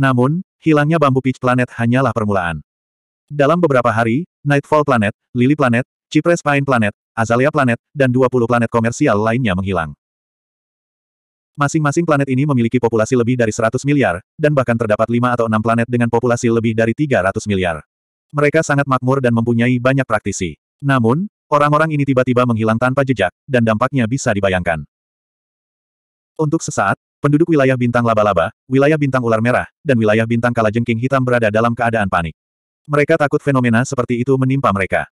Namun, hilangnya bambu Peach Planet hanyalah permulaan. Dalam beberapa hari, Nightfall Planet, Lily Planet, Cypress Pine Planet, Azalea Planet, dan 20 planet komersial lainnya menghilang. Masing-masing planet ini memiliki populasi lebih dari 100 miliar, dan bahkan terdapat 5 atau 6 planet dengan populasi lebih dari 300 miliar. Mereka sangat makmur dan mempunyai banyak praktisi. Namun, orang-orang ini tiba-tiba menghilang tanpa jejak, dan dampaknya bisa dibayangkan. Untuk sesaat, Penduduk wilayah bintang laba-laba, wilayah bintang ular merah, dan wilayah bintang kalajengking hitam berada dalam keadaan panik. Mereka takut fenomena seperti itu menimpa mereka.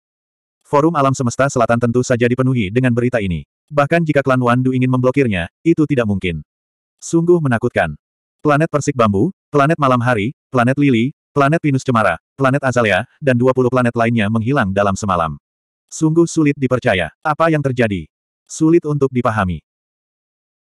Forum alam semesta selatan tentu saja dipenuhi dengan berita ini. Bahkan jika klan Wandu ingin memblokirnya, itu tidak mungkin. Sungguh menakutkan. Planet Persik Bambu, planet Malam Hari, planet Lili, planet Pinus Cemara, planet Azalea, dan 20 planet lainnya menghilang dalam semalam. Sungguh sulit dipercaya. Apa yang terjadi? Sulit untuk dipahami.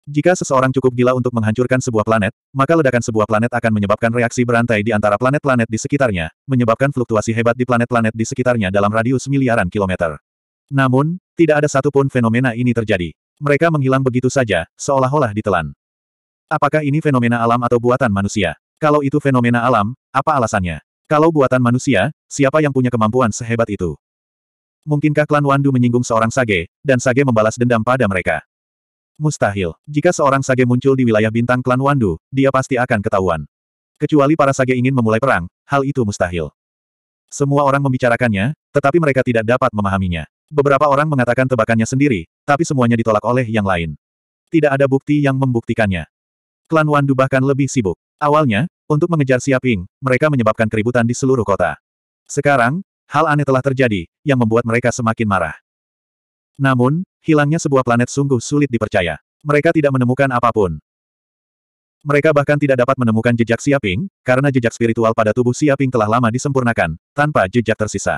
Jika seseorang cukup gila untuk menghancurkan sebuah planet, maka ledakan sebuah planet akan menyebabkan reaksi berantai di antara planet-planet di sekitarnya, menyebabkan fluktuasi hebat di planet-planet di sekitarnya dalam radius miliaran kilometer. Namun, tidak ada satupun fenomena ini terjadi. Mereka menghilang begitu saja, seolah-olah ditelan. Apakah ini fenomena alam atau buatan manusia? Kalau itu fenomena alam, apa alasannya? Kalau buatan manusia, siapa yang punya kemampuan sehebat itu? Mungkinkah klan Wandu menyinggung seorang Sage, dan Sage membalas dendam pada mereka? Mustahil. Jika seorang sage muncul di wilayah bintang klan Wandu, dia pasti akan ketahuan. Kecuali para sage ingin memulai perang, hal itu mustahil. Semua orang membicarakannya, tetapi mereka tidak dapat memahaminya. Beberapa orang mengatakan tebakannya sendiri, tapi semuanya ditolak oleh yang lain. Tidak ada bukti yang membuktikannya. Klan Wandu bahkan lebih sibuk. Awalnya, untuk mengejar Siaping, mereka menyebabkan keributan di seluruh kota. Sekarang, hal aneh telah terjadi, yang membuat mereka semakin marah. Namun, hilangnya sebuah planet sungguh sulit dipercaya. Mereka tidak menemukan apapun. Mereka bahkan tidak dapat menemukan jejak Siaping, karena jejak spiritual pada tubuh Siaping telah lama disempurnakan, tanpa jejak tersisa.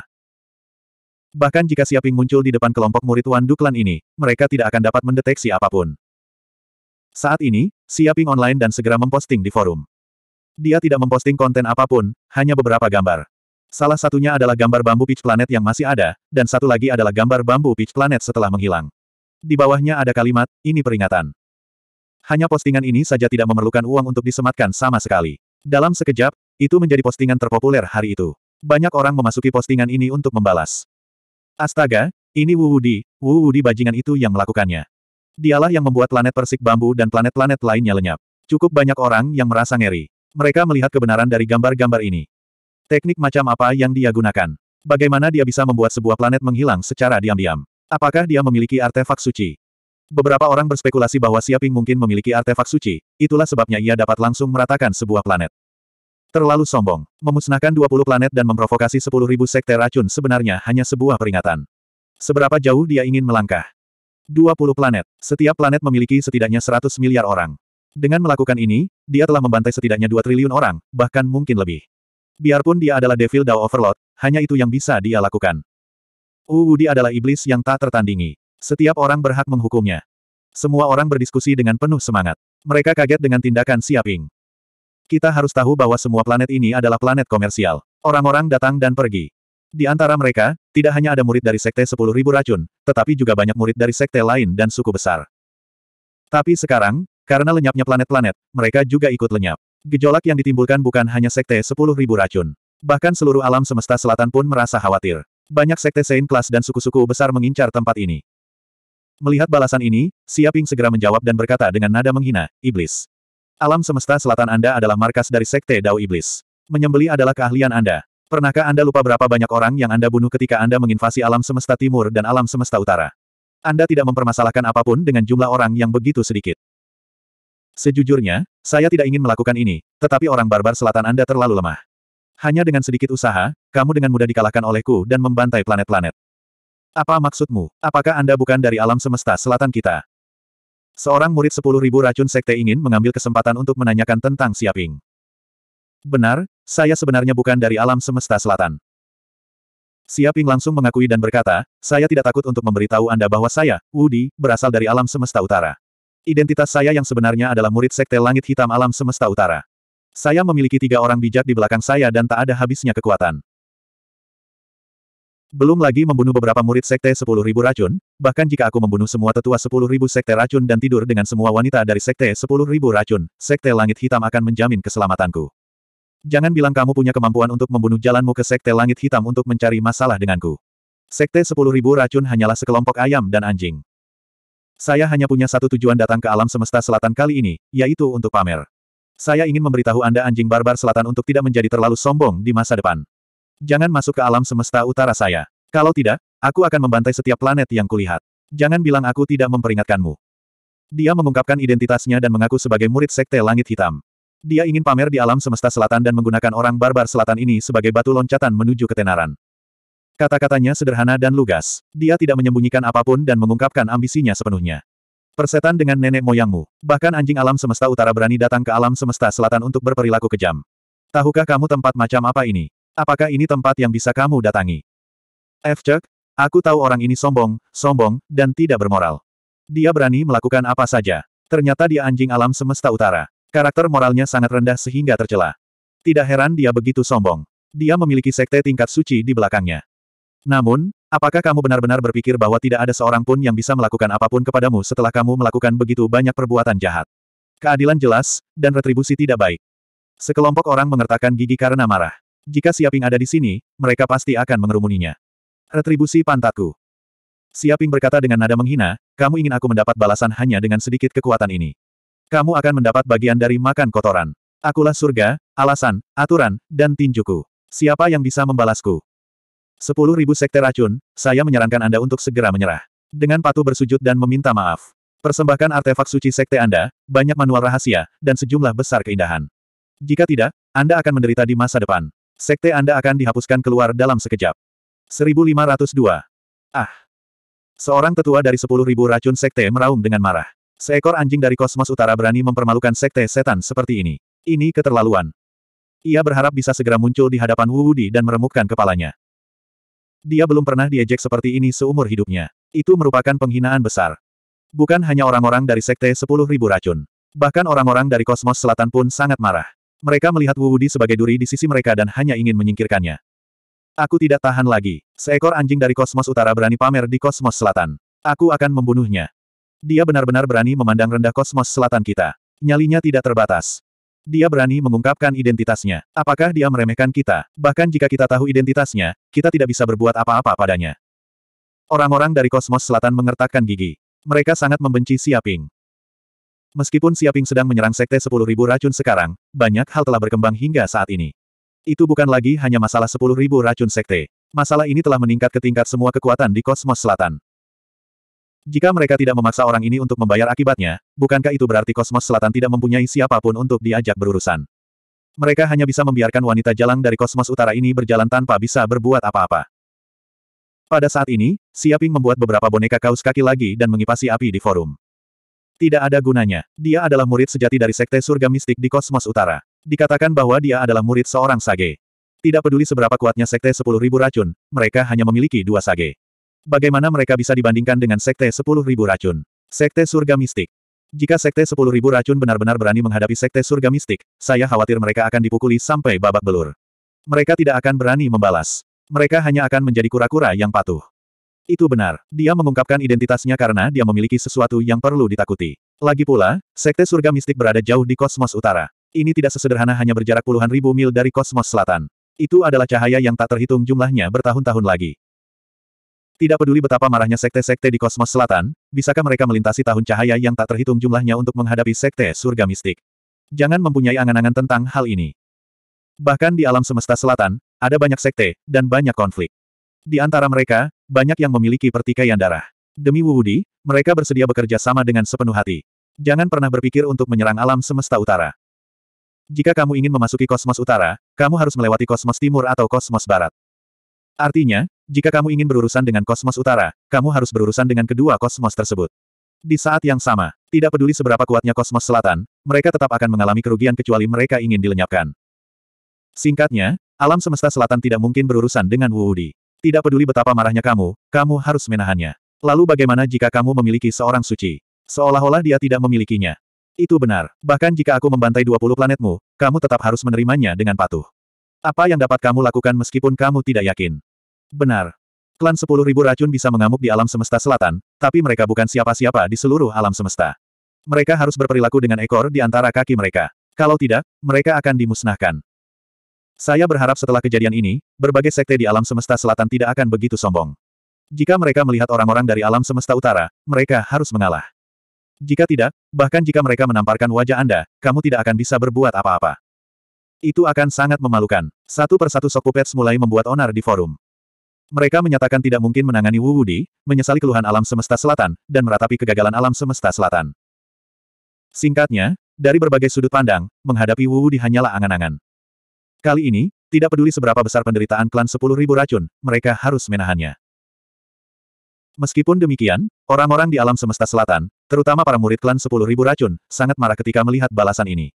Bahkan jika Siaping muncul di depan kelompok murid Wan Duklan ini, mereka tidak akan dapat mendeteksi apapun. Saat ini, Siaping online dan segera memposting di forum. Dia tidak memposting konten apapun, hanya beberapa gambar. Salah satunya adalah gambar bambu Peach Planet yang masih ada, dan satu lagi adalah gambar bambu Peach Planet setelah menghilang. Di bawahnya ada kalimat, ini peringatan. Hanya postingan ini saja tidak memerlukan uang untuk disematkan sama sekali. Dalam sekejap, itu menjadi postingan terpopuler hari itu. Banyak orang memasuki postingan ini untuk membalas. Astaga, ini Wu Wudi, Wu Wudi bajingan itu yang melakukannya. Dialah yang membuat planet persik bambu dan planet-planet lainnya lenyap. Cukup banyak orang yang merasa ngeri. Mereka melihat kebenaran dari gambar-gambar ini. Teknik macam apa yang dia gunakan? Bagaimana dia bisa membuat sebuah planet menghilang secara diam-diam? Apakah dia memiliki artefak suci? Beberapa orang berspekulasi bahwa Siaping mungkin memiliki artefak suci, itulah sebabnya ia dapat langsung meratakan sebuah planet. Terlalu sombong. Memusnahkan 20 planet dan memprovokasi 10.000 sekte racun sebenarnya hanya sebuah peringatan. Seberapa jauh dia ingin melangkah? 20 planet. Setiap planet memiliki setidaknya 100 miliar orang. Dengan melakukan ini, dia telah membantai setidaknya 2 triliun orang, bahkan mungkin lebih. Biarpun dia adalah Devil Dao Overlord, hanya itu yang bisa dia lakukan. dia adalah iblis yang tak tertandingi. Setiap orang berhak menghukumnya. Semua orang berdiskusi dengan penuh semangat. Mereka kaget dengan tindakan Siaping. Kita harus tahu bahwa semua planet ini adalah planet komersial. Orang-orang datang dan pergi. Di antara mereka, tidak hanya ada murid dari Sekte 10.000 racun, tetapi juga banyak murid dari Sekte lain dan suku besar. Tapi sekarang, karena lenyapnya planet-planet, mereka juga ikut lenyap. Gejolak yang ditimbulkan bukan hanya sekte sepuluh ribu racun. Bahkan seluruh alam semesta selatan pun merasa khawatir. Banyak sekte Saint Class dan suku-suku besar mengincar tempat ini. Melihat balasan ini, Siaping segera menjawab dan berkata dengan nada menghina, Iblis. Alam semesta selatan Anda adalah markas dari Sekte Dao Iblis. Menyembeli adalah keahlian Anda. Pernahkah Anda lupa berapa banyak orang yang Anda bunuh ketika Anda menginvasi alam semesta timur dan alam semesta utara? Anda tidak mempermasalahkan apapun dengan jumlah orang yang begitu sedikit. Sejujurnya, saya tidak ingin melakukan ini, tetapi orang barbar selatan Anda terlalu lemah. Hanya dengan sedikit usaha, kamu dengan mudah dikalahkan olehku dan membantai planet-planet. Apa maksudmu? Apakah Anda bukan dari alam semesta selatan kita? Seorang murid sepuluh ribu racun sekte ingin mengambil kesempatan untuk menanyakan tentang Siaping. Benar, saya sebenarnya bukan dari alam semesta selatan. Siaping langsung mengakui dan berkata, saya tidak takut untuk memberitahu Anda bahwa saya, Wudi, berasal dari alam semesta utara. Identitas saya yang sebenarnya adalah murid Sekte Langit Hitam Alam Semesta Utara. Saya memiliki tiga orang bijak di belakang saya dan tak ada habisnya kekuatan. Belum lagi membunuh beberapa murid Sekte 10.000 racun, bahkan jika aku membunuh semua tetua 10.000 Sekte racun dan tidur dengan semua wanita dari Sekte 10.000 racun, Sekte Langit Hitam akan menjamin keselamatanku. Jangan bilang kamu punya kemampuan untuk membunuh jalanmu ke Sekte Langit Hitam untuk mencari masalah denganku. Sekte 10.000 racun hanyalah sekelompok ayam dan anjing. Saya hanya punya satu tujuan datang ke alam semesta selatan kali ini, yaitu untuk pamer. Saya ingin memberitahu Anda anjing barbar selatan untuk tidak menjadi terlalu sombong di masa depan. Jangan masuk ke alam semesta utara saya. Kalau tidak, aku akan membantai setiap planet yang kulihat. Jangan bilang aku tidak memperingatkanmu. Dia mengungkapkan identitasnya dan mengaku sebagai murid sekte langit hitam. Dia ingin pamer di alam semesta selatan dan menggunakan orang barbar selatan ini sebagai batu loncatan menuju ketenaran. Kata-katanya sederhana dan lugas. Dia tidak menyembunyikan apapun dan mengungkapkan ambisinya sepenuhnya. Persetan dengan nenek moyangmu. Bahkan anjing alam semesta utara berani datang ke alam semesta selatan untuk berperilaku kejam. Tahukah kamu tempat macam apa ini? Apakah ini tempat yang bisa kamu datangi? F. Chuck, aku tahu orang ini sombong, sombong, dan tidak bermoral. Dia berani melakukan apa saja. Ternyata dia anjing alam semesta utara. Karakter moralnya sangat rendah sehingga tercela. Tidak heran dia begitu sombong. Dia memiliki sekte tingkat suci di belakangnya. Namun, apakah kamu benar-benar berpikir bahwa tidak ada seorang pun yang bisa melakukan apapun kepadamu setelah kamu melakukan begitu banyak perbuatan jahat? Keadilan jelas, dan retribusi tidak baik. Sekelompok orang mengertakkan gigi karena marah. Jika Siaping ada di sini, mereka pasti akan mengerumuninya. Retribusi pantatku. Siaping berkata dengan nada menghina, kamu ingin aku mendapat balasan hanya dengan sedikit kekuatan ini. Kamu akan mendapat bagian dari makan kotoran. Akulah surga, alasan, aturan, dan tinjuku. Siapa yang bisa membalasku? Sepuluh ribu sekte racun, saya menyarankan Anda untuk segera menyerah. Dengan patuh bersujud dan meminta maaf. Persembahkan artefak suci sekte Anda, banyak manual rahasia, dan sejumlah besar keindahan. Jika tidak, Anda akan menderita di masa depan. Sekte Anda akan dihapuskan keluar dalam sekejap. 1502. Ah. Seorang tetua dari sepuluh ribu racun sekte meraung dengan marah. Seekor anjing dari kosmos utara berani mempermalukan sekte setan seperti ini. Ini keterlaluan. Ia berharap bisa segera muncul di hadapan Wu Wudi dan meremukkan kepalanya. Dia belum pernah diejek seperti ini seumur hidupnya. Itu merupakan penghinaan besar. Bukan hanya orang-orang dari Sekte Sepuluh Ribu Racun. Bahkan orang-orang dari Kosmos Selatan pun sangat marah. Mereka melihat Wu Wudi sebagai duri di sisi mereka dan hanya ingin menyingkirkannya. Aku tidak tahan lagi. Seekor anjing dari Kosmos Utara berani pamer di Kosmos Selatan. Aku akan membunuhnya. Dia benar-benar berani memandang rendah Kosmos Selatan kita. Nyalinya tidak terbatas. Dia berani mengungkapkan identitasnya. Apakah dia meremehkan kita? Bahkan jika kita tahu identitasnya, kita tidak bisa berbuat apa-apa padanya. Orang-orang dari kosmos selatan mengertakkan gigi. Mereka sangat membenci Siaping. Meskipun Siaping sedang menyerang sekte 10.000 racun sekarang, banyak hal telah berkembang hingga saat ini. Itu bukan lagi hanya masalah 10.000 racun sekte. Masalah ini telah meningkat ke tingkat semua kekuatan di kosmos selatan. Jika mereka tidak memaksa orang ini untuk membayar akibatnya, bukankah itu berarti kosmos selatan tidak mempunyai siapapun untuk diajak berurusan? Mereka hanya bisa membiarkan wanita jalang dari kosmos utara ini berjalan tanpa bisa berbuat apa-apa. Pada saat ini, Siaping membuat beberapa boneka kaos kaki lagi dan mengipasi api di forum. Tidak ada gunanya. Dia adalah murid sejati dari sekte surga mistik di kosmos utara. Dikatakan bahwa dia adalah murid seorang sage. Tidak peduli seberapa kuatnya sekte 10.000 racun, mereka hanya memiliki dua sage. Bagaimana mereka bisa dibandingkan dengan Sekte Sepuluh Ribu Racun? Sekte Surga Mistik. Jika Sekte Sepuluh Ribu Racun benar-benar berani menghadapi Sekte Surga Mistik, saya khawatir mereka akan dipukuli sampai babak belur. Mereka tidak akan berani membalas. Mereka hanya akan menjadi kura-kura yang patuh. Itu benar. Dia mengungkapkan identitasnya karena dia memiliki sesuatu yang perlu ditakuti. Lagi pula, Sekte Surga Mistik berada jauh di kosmos utara. Ini tidak sesederhana hanya berjarak puluhan ribu mil dari kosmos selatan. Itu adalah cahaya yang tak terhitung jumlahnya bertahun-tahun lagi. Tidak peduli betapa marahnya sekte-sekte di kosmos selatan, bisakah mereka melintasi tahun cahaya yang tak terhitung jumlahnya untuk menghadapi sekte surga mistik? Jangan mempunyai angan-angan tentang hal ini. Bahkan di alam semesta selatan, ada banyak sekte, dan banyak konflik. Di antara mereka, banyak yang memiliki pertikaian darah. Demi Wuwudi, mereka bersedia bekerja sama dengan sepenuh hati. Jangan pernah berpikir untuk menyerang alam semesta utara. Jika kamu ingin memasuki kosmos utara, kamu harus melewati kosmos timur atau kosmos barat. Artinya, jika kamu ingin berurusan dengan kosmos utara, kamu harus berurusan dengan kedua kosmos tersebut. Di saat yang sama, tidak peduli seberapa kuatnya kosmos selatan, mereka tetap akan mengalami kerugian kecuali mereka ingin dilenyapkan. Singkatnya, alam semesta selatan tidak mungkin berurusan dengan Wu Wudi. Tidak peduli betapa marahnya kamu, kamu harus menahannya. Lalu bagaimana jika kamu memiliki seorang suci? Seolah-olah dia tidak memilikinya. Itu benar. Bahkan jika aku membantai 20 planetmu, kamu tetap harus menerimanya dengan patuh. Apa yang dapat kamu lakukan meskipun kamu tidak yakin? Benar. Klan 10.000 racun bisa mengamuk di alam semesta selatan, tapi mereka bukan siapa-siapa di seluruh alam semesta. Mereka harus berperilaku dengan ekor di antara kaki mereka. Kalau tidak, mereka akan dimusnahkan. Saya berharap setelah kejadian ini, berbagai sekte di alam semesta selatan tidak akan begitu sombong. Jika mereka melihat orang-orang dari alam semesta utara, mereka harus mengalah. Jika tidak, bahkan jika mereka menamparkan wajah Anda, kamu tidak akan bisa berbuat apa-apa. Itu akan sangat memalukan. Satu persatu sokupets mulai membuat onar di forum. Mereka menyatakan tidak mungkin menangani Wu Wudi, menyesali keluhan alam semesta selatan, dan meratapi kegagalan alam semesta selatan. Singkatnya, dari berbagai sudut pandang, menghadapi Wu Wudi hanyalah angan-angan. Kali ini, tidak peduli seberapa besar penderitaan klan Ribu racun, mereka harus menahannya. Meskipun demikian, orang-orang di alam semesta selatan, terutama para murid klan Ribu racun, sangat marah ketika melihat balasan ini.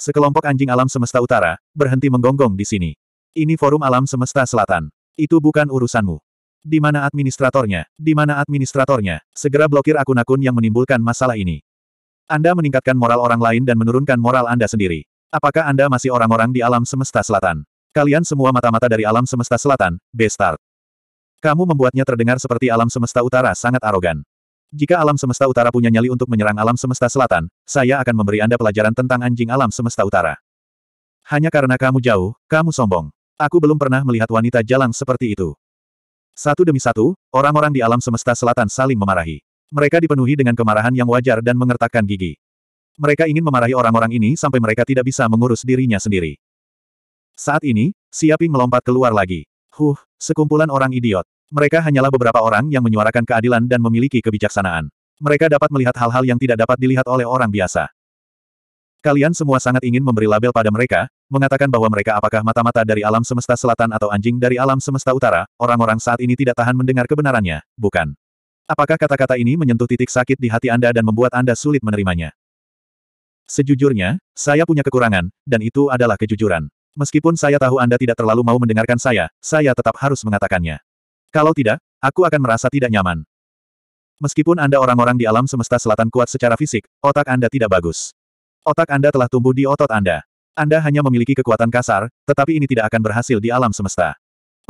Sekelompok anjing alam semesta utara, berhenti menggonggong di sini. Ini forum alam semesta selatan. Itu bukan urusanmu. Di mana administratornya? Di mana administratornya? Segera blokir akun-akun yang menimbulkan masalah ini. Anda meningkatkan moral orang lain dan menurunkan moral Anda sendiri. Apakah Anda masih orang-orang di alam semesta selatan? Kalian semua mata-mata dari alam semesta selatan, Bestar. Kamu membuatnya terdengar seperti alam semesta utara sangat arogan. Jika alam semesta utara punya nyali untuk menyerang alam semesta selatan, saya akan memberi Anda pelajaran tentang anjing alam semesta utara. Hanya karena kamu jauh, kamu sombong. Aku belum pernah melihat wanita jalang seperti itu. Satu demi satu, orang-orang di alam semesta selatan saling memarahi. Mereka dipenuhi dengan kemarahan yang wajar dan mengertakkan gigi. Mereka ingin memarahi orang-orang ini sampai mereka tidak bisa mengurus dirinya sendiri. Saat ini, Siaping melompat keluar lagi. Huh, sekumpulan orang idiot. Mereka hanyalah beberapa orang yang menyuarakan keadilan dan memiliki kebijaksanaan. Mereka dapat melihat hal-hal yang tidak dapat dilihat oleh orang biasa. Kalian semua sangat ingin memberi label pada mereka, mengatakan bahwa mereka apakah mata-mata dari alam semesta selatan atau anjing dari alam semesta utara, orang-orang saat ini tidak tahan mendengar kebenarannya, bukan? Apakah kata-kata ini menyentuh titik sakit di hati Anda dan membuat Anda sulit menerimanya? Sejujurnya, saya punya kekurangan, dan itu adalah kejujuran. Meskipun saya tahu Anda tidak terlalu mau mendengarkan saya, saya tetap harus mengatakannya. Kalau tidak, aku akan merasa tidak nyaman. Meskipun Anda orang-orang di alam semesta selatan kuat secara fisik, otak Anda tidak bagus. Otak Anda telah tumbuh di otot Anda. Anda hanya memiliki kekuatan kasar, tetapi ini tidak akan berhasil di alam semesta.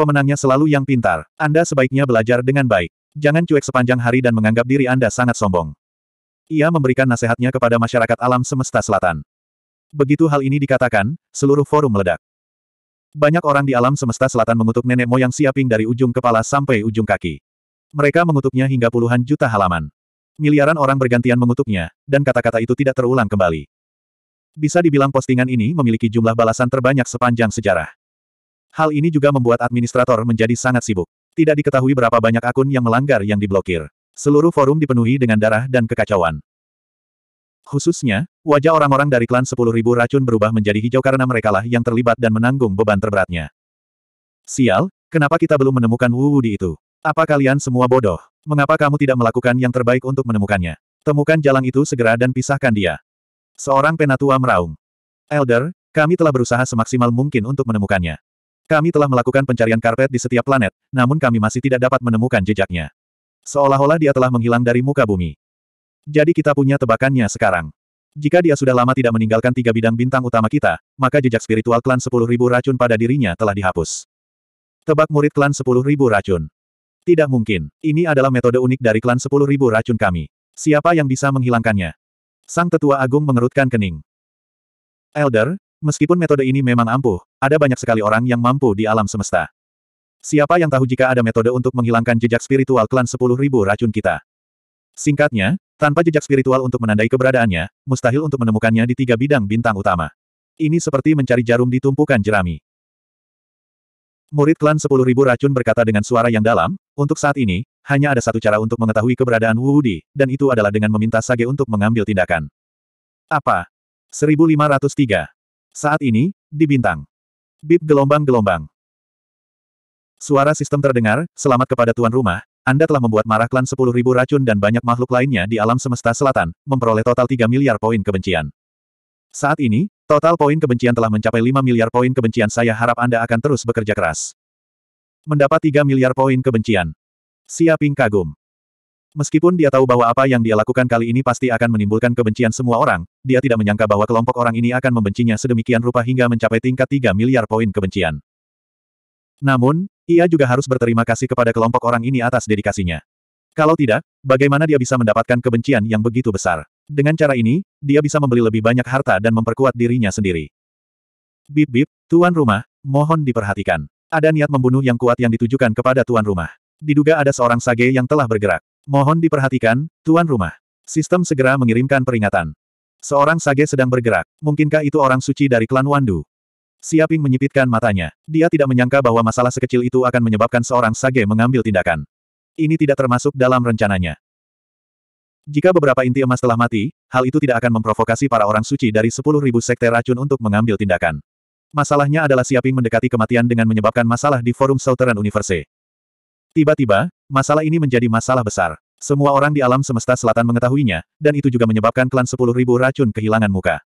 Pemenangnya selalu yang pintar. Anda sebaiknya belajar dengan baik. Jangan cuek sepanjang hari dan menganggap diri Anda sangat sombong. Ia memberikan nasihatnya kepada masyarakat alam semesta selatan. Begitu hal ini dikatakan, seluruh forum meledak. Banyak orang di alam semesta selatan mengutuk nenek moyang Siaping dari ujung kepala sampai ujung kaki. Mereka mengutuknya hingga puluhan juta halaman. Miliaran orang bergantian mengutuknya, dan kata-kata itu tidak terulang kembali. Bisa dibilang postingan ini memiliki jumlah balasan terbanyak sepanjang sejarah. Hal ini juga membuat administrator menjadi sangat sibuk. Tidak diketahui berapa banyak akun yang melanggar yang diblokir. Seluruh forum dipenuhi dengan darah dan kekacauan. Khususnya, wajah orang-orang dari klan 10.000 racun berubah menjadi hijau karena merekalah yang terlibat dan menanggung beban terberatnya. Sial, kenapa kita belum menemukan Wu di itu? Apa kalian semua bodoh? Mengapa kamu tidak melakukan yang terbaik untuk menemukannya? Temukan jalan itu segera dan pisahkan dia. Seorang penatua meraung. Elder, kami telah berusaha semaksimal mungkin untuk menemukannya. Kami telah melakukan pencarian karpet di setiap planet, namun kami masih tidak dapat menemukan jejaknya. Seolah-olah dia telah menghilang dari muka bumi. Jadi kita punya tebakannya sekarang. Jika dia sudah lama tidak meninggalkan tiga bidang bintang utama kita, maka jejak spiritual klan Sepuluh Ribu racun pada dirinya telah dihapus. Tebak murid klan Sepuluh Ribu racun. Tidak mungkin. Ini adalah metode unik dari klan Sepuluh Ribu racun kami. Siapa yang bisa menghilangkannya? Sang tetua agung mengerutkan kening. Elder, meskipun metode ini memang ampuh, ada banyak sekali orang yang mampu di alam semesta. Siapa yang tahu jika ada metode untuk menghilangkan jejak spiritual klan 10.000 racun kita? Singkatnya, tanpa jejak spiritual untuk menandai keberadaannya, mustahil untuk menemukannya di tiga bidang bintang utama. Ini seperti mencari jarum di tumpukan jerami. Murid klan 10.000 racun berkata dengan suara yang dalam, untuk saat ini, hanya ada satu cara untuk mengetahui keberadaan Wu Wudi, dan itu adalah dengan meminta Sage untuk mengambil tindakan. Apa? 1503. Saat ini, di Bintang. Bip gelombang-gelombang. Suara sistem terdengar, selamat kepada tuan rumah, Anda telah membuat marah klan 10.000 racun dan banyak makhluk lainnya di alam semesta selatan, memperoleh total 3 miliar poin kebencian. Saat ini, Total poin kebencian telah mencapai 5 miliar poin kebencian saya harap Anda akan terus bekerja keras. Mendapat 3 miliar poin kebencian. Ping kagum. Meskipun dia tahu bahwa apa yang dia lakukan kali ini pasti akan menimbulkan kebencian semua orang, dia tidak menyangka bahwa kelompok orang ini akan membencinya sedemikian rupa hingga mencapai tingkat 3 miliar poin kebencian. Namun, ia juga harus berterima kasih kepada kelompok orang ini atas dedikasinya. Kalau tidak, bagaimana dia bisa mendapatkan kebencian yang begitu besar? Dengan cara ini, dia bisa membeli lebih banyak harta dan memperkuat dirinya sendiri. Bip-bip, tuan rumah, mohon diperhatikan. Ada niat membunuh yang kuat yang ditujukan kepada tuan rumah. Diduga ada seorang sage yang telah bergerak. Mohon diperhatikan, tuan rumah. Sistem segera mengirimkan peringatan. Seorang sage sedang bergerak. Mungkinkah itu orang suci dari klan Wandu? Siaping menyipitkan matanya. Dia tidak menyangka bahwa masalah sekecil itu akan menyebabkan seorang sage mengambil tindakan. Ini tidak termasuk dalam rencananya. Jika beberapa inti emas telah mati, hal itu tidak akan memprovokasi para orang suci dari sepuluh ribu sekte racun untuk mengambil tindakan. Masalahnya adalah Siaping mendekati kematian dengan menyebabkan masalah di Forum Southern Universe. Tiba-tiba, masalah ini menjadi masalah besar. Semua orang di alam semesta selatan mengetahuinya, dan itu juga menyebabkan klan ribu racun kehilangan muka.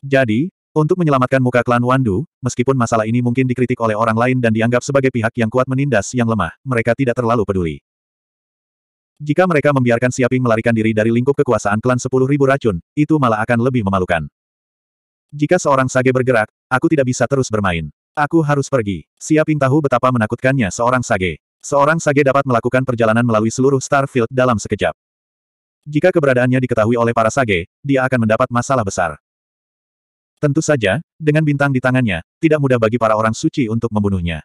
Jadi, untuk menyelamatkan muka klan Wandu, meskipun masalah ini mungkin dikritik oleh orang lain dan dianggap sebagai pihak yang kuat menindas yang lemah, mereka tidak terlalu peduli. Jika mereka membiarkan Siaping melarikan diri dari lingkup kekuasaan klan sepuluh ribu racun, itu malah akan lebih memalukan. Jika seorang sage bergerak, aku tidak bisa terus bermain. Aku harus pergi. Siaping tahu betapa menakutkannya seorang sage. Seorang sage dapat melakukan perjalanan melalui seluruh Starfield dalam sekejap. Jika keberadaannya diketahui oleh para sage, dia akan mendapat masalah besar. Tentu saja, dengan bintang di tangannya, tidak mudah bagi para orang suci untuk membunuhnya.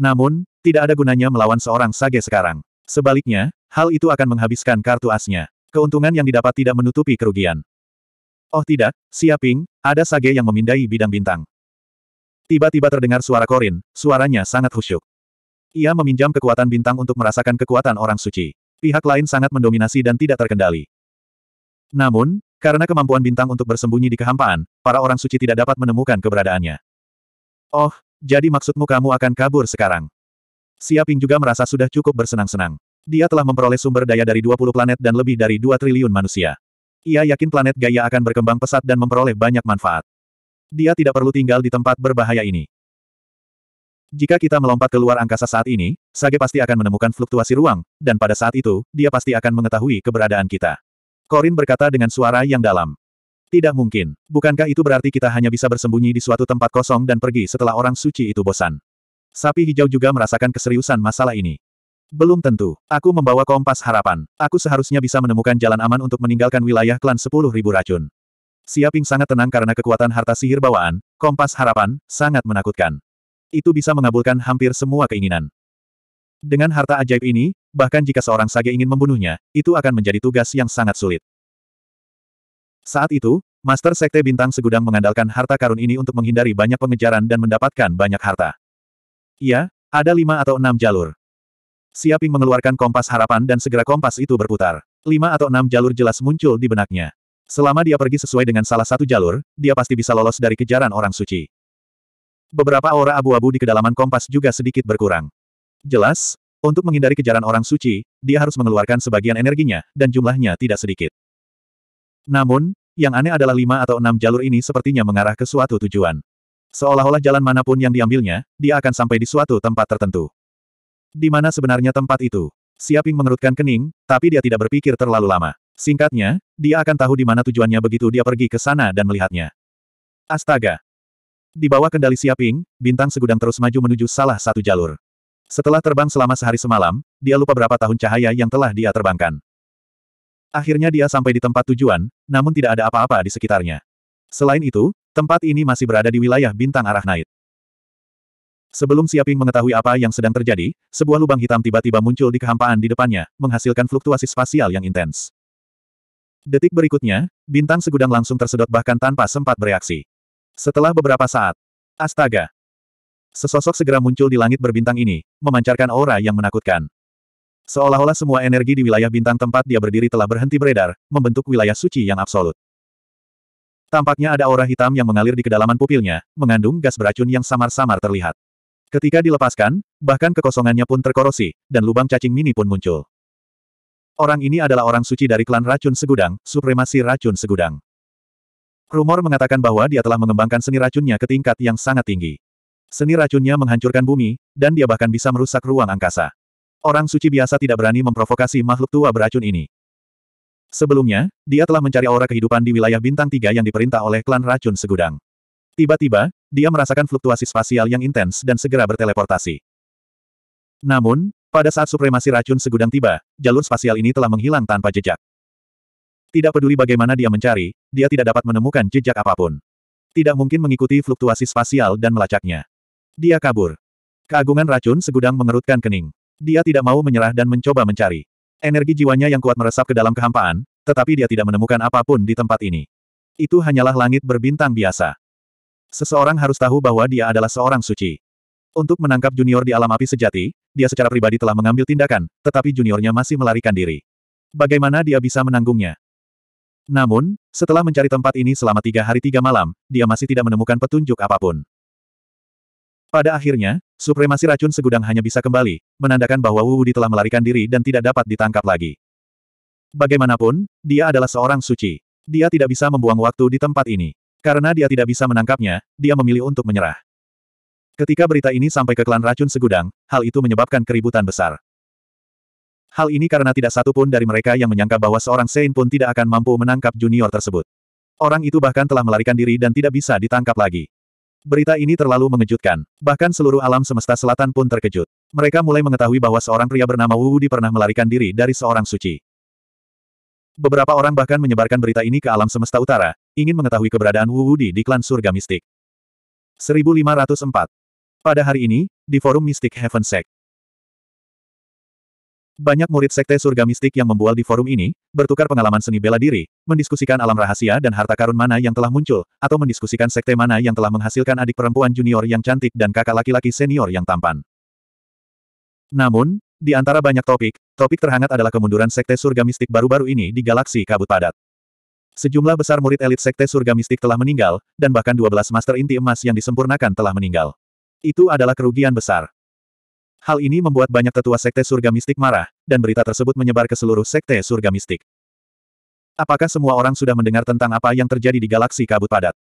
Namun, tidak ada gunanya melawan seorang sage sekarang. Sebaliknya, Hal itu akan menghabiskan kartu asnya. Keuntungan yang didapat tidak menutupi kerugian. Oh tidak, siaping, ada sage yang memindai bidang bintang. Tiba-tiba terdengar suara Korin, suaranya sangat khusyuk. Ia meminjam kekuatan bintang untuk merasakan kekuatan orang suci. Pihak lain sangat mendominasi dan tidak terkendali. Namun, karena kemampuan bintang untuk bersembunyi di kehampaan, para orang suci tidak dapat menemukan keberadaannya. Oh, jadi maksudmu kamu akan kabur sekarang? Siaping juga merasa sudah cukup bersenang-senang. Dia telah memperoleh sumber daya dari 20 planet dan lebih dari 2 triliun manusia. Ia yakin planet Gaia akan berkembang pesat dan memperoleh banyak manfaat. Dia tidak perlu tinggal di tempat berbahaya ini. Jika kita melompat ke luar angkasa saat ini, Sage pasti akan menemukan fluktuasi ruang, dan pada saat itu, dia pasti akan mengetahui keberadaan kita. Korin berkata dengan suara yang dalam. Tidak mungkin. Bukankah itu berarti kita hanya bisa bersembunyi di suatu tempat kosong dan pergi setelah orang suci itu bosan? Sapi hijau juga merasakan keseriusan masalah ini. Belum tentu. Aku membawa kompas harapan. Aku seharusnya bisa menemukan jalan aman untuk meninggalkan wilayah klan sepuluh ribu racun. Siaping sangat tenang karena kekuatan harta sihir bawaan, kompas harapan, sangat menakutkan. Itu bisa mengabulkan hampir semua keinginan. Dengan harta ajaib ini, bahkan jika seorang sage ingin membunuhnya, itu akan menjadi tugas yang sangat sulit. Saat itu, Master Sekte Bintang Segudang mengandalkan harta karun ini untuk menghindari banyak pengejaran dan mendapatkan banyak harta. Iya, ada lima atau enam jalur. Siaping mengeluarkan kompas harapan dan segera kompas itu berputar. Lima atau enam jalur jelas muncul di benaknya. Selama dia pergi sesuai dengan salah satu jalur, dia pasti bisa lolos dari kejaran orang suci. Beberapa aura abu-abu di kedalaman kompas juga sedikit berkurang. Jelas, untuk menghindari kejaran orang suci, dia harus mengeluarkan sebagian energinya, dan jumlahnya tidak sedikit. Namun, yang aneh adalah lima atau enam jalur ini sepertinya mengarah ke suatu tujuan. Seolah-olah jalan manapun yang diambilnya, dia akan sampai di suatu tempat tertentu. Di mana sebenarnya tempat itu? Siaping mengerutkan kening, tapi dia tidak berpikir terlalu lama. Singkatnya, dia akan tahu di mana tujuannya begitu dia pergi ke sana dan melihatnya. Astaga! Di bawah kendali Siaping, bintang segudang terus maju menuju salah satu jalur. Setelah terbang selama sehari semalam, dia lupa berapa tahun cahaya yang telah dia terbangkan. Akhirnya dia sampai di tempat tujuan, namun tidak ada apa-apa di sekitarnya. Selain itu, tempat ini masih berada di wilayah bintang arah naik. Sebelum Siaping mengetahui apa yang sedang terjadi, sebuah lubang hitam tiba-tiba muncul di kehampaan di depannya, menghasilkan fluktuasi spasial yang intens. Detik berikutnya, bintang segudang langsung tersedot bahkan tanpa sempat bereaksi. Setelah beberapa saat, astaga! Sesosok segera muncul di langit berbintang ini, memancarkan aura yang menakutkan. Seolah-olah semua energi di wilayah bintang tempat dia berdiri telah berhenti beredar, membentuk wilayah suci yang absolut. Tampaknya ada aura hitam yang mengalir di kedalaman pupilnya, mengandung gas beracun yang samar-samar terlihat. Ketika dilepaskan, bahkan kekosongannya pun terkorosi, dan lubang cacing mini pun muncul. Orang ini adalah orang suci dari klan racun segudang, supremasi racun segudang. Rumor mengatakan bahwa dia telah mengembangkan seni racunnya ke tingkat yang sangat tinggi. Seni racunnya menghancurkan bumi, dan dia bahkan bisa merusak ruang angkasa. Orang suci biasa tidak berani memprovokasi makhluk tua beracun ini. Sebelumnya, dia telah mencari aura kehidupan di wilayah bintang tiga yang diperintah oleh klan racun segudang. Tiba-tiba, dia merasakan fluktuasi spasial yang intens dan segera berteleportasi. Namun, pada saat supremasi racun segudang tiba, jalur spasial ini telah menghilang tanpa jejak. Tidak peduli bagaimana dia mencari, dia tidak dapat menemukan jejak apapun. Tidak mungkin mengikuti fluktuasi spasial dan melacaknya. Dia kabur. Keagungan racun segudang mengerutkan kening. Dia tidak mau menyerah dan mencoba mencari. Energi jiwanya yang kuat meresap ke dalam kehampaan, tetapi dia tidak menemukan apapun di tempat ini. Itu hanyalah langit berbintang biasa. Seseorang harus tahu bahwa dia adalah seorang suci. Untuk menangkap junior di alam api sejati, dia secara pribadi telah mengambil tindakan, tetapi juniornya masih melarikan diri. Bagaimana dia bisa menanggungnya? Namun, setelah mencari tempat ini selama tiga hari tiga malam, dia masih tidak menemukan petunjuk apapun. Pada akhirnya, supremasi racun segudang hanya bisa kembali, menandakan bahwa Wu Di telah melarikan diri dan tidak dapat ditangkap lagi. Bagaimanapun, dia adalah seorang suci. Dia tidak bisa membuang waktu di tempat ini. Karena dia tidak bisa menangkapnya, dia memilih untuk menyerah. Ketika berita ini sampai ke klan racun segudang, hal itu menyebabkan keributan besar. Hal ini karena tidak satu pun dari mereka yang menyangka bahwa seorang Sein pun tidak akan mampu menangkap junior tersebut. Orang itu bahkan telah melarikan diri dan tidak bisa ditangkap lagi. Berita ini terlalu mengejutkan. Bahkan seluruh alam semesta selatan pun terkejut. Mereka mulai mengetahui bahwa seorang pria bernama Wu Wudi pernah melarikan diri dari seorang suci. Beberapa orang bahkan menyebarkan berita ini ke alam semesta utara, ingin mengetahui keberadaan Wu Wudi di klan surga mistik. 1504. Pada hari ini, di forum mistik Heaven Sect. Banyak murid sekte surga mistik yang membual di forum ini, bertukar pengalaman seni bela diri, mendiskusikan alam rahasia dan harta karun mana yang telah muncul, atau mendiskusikan sekte mana yang telah menghasilkan adik perempuan junior yang cantik dan kakak laki-laki senior yang tampan. Namun, di antara banyak topik, topik terhangat adalah kemunduran Sekte Surga Mistik baru-baru ini di galaksi kabut padat. Sejumlah besar murid elit Sekte Surga Mistik telah meninggal, dan bahkan 12 Master Inti Emas yang disempurnakan telah meninggal. Itu adalah kerugian besar. Hal ini membuat banyak tetua Sekte Surga Mistik marah, dan berita tersebut menyebar ke seluruh Sekte Surga Mistik. Apakah semua orang sudah mendengar tentang apa yang terjadi di galaksi kabut padat?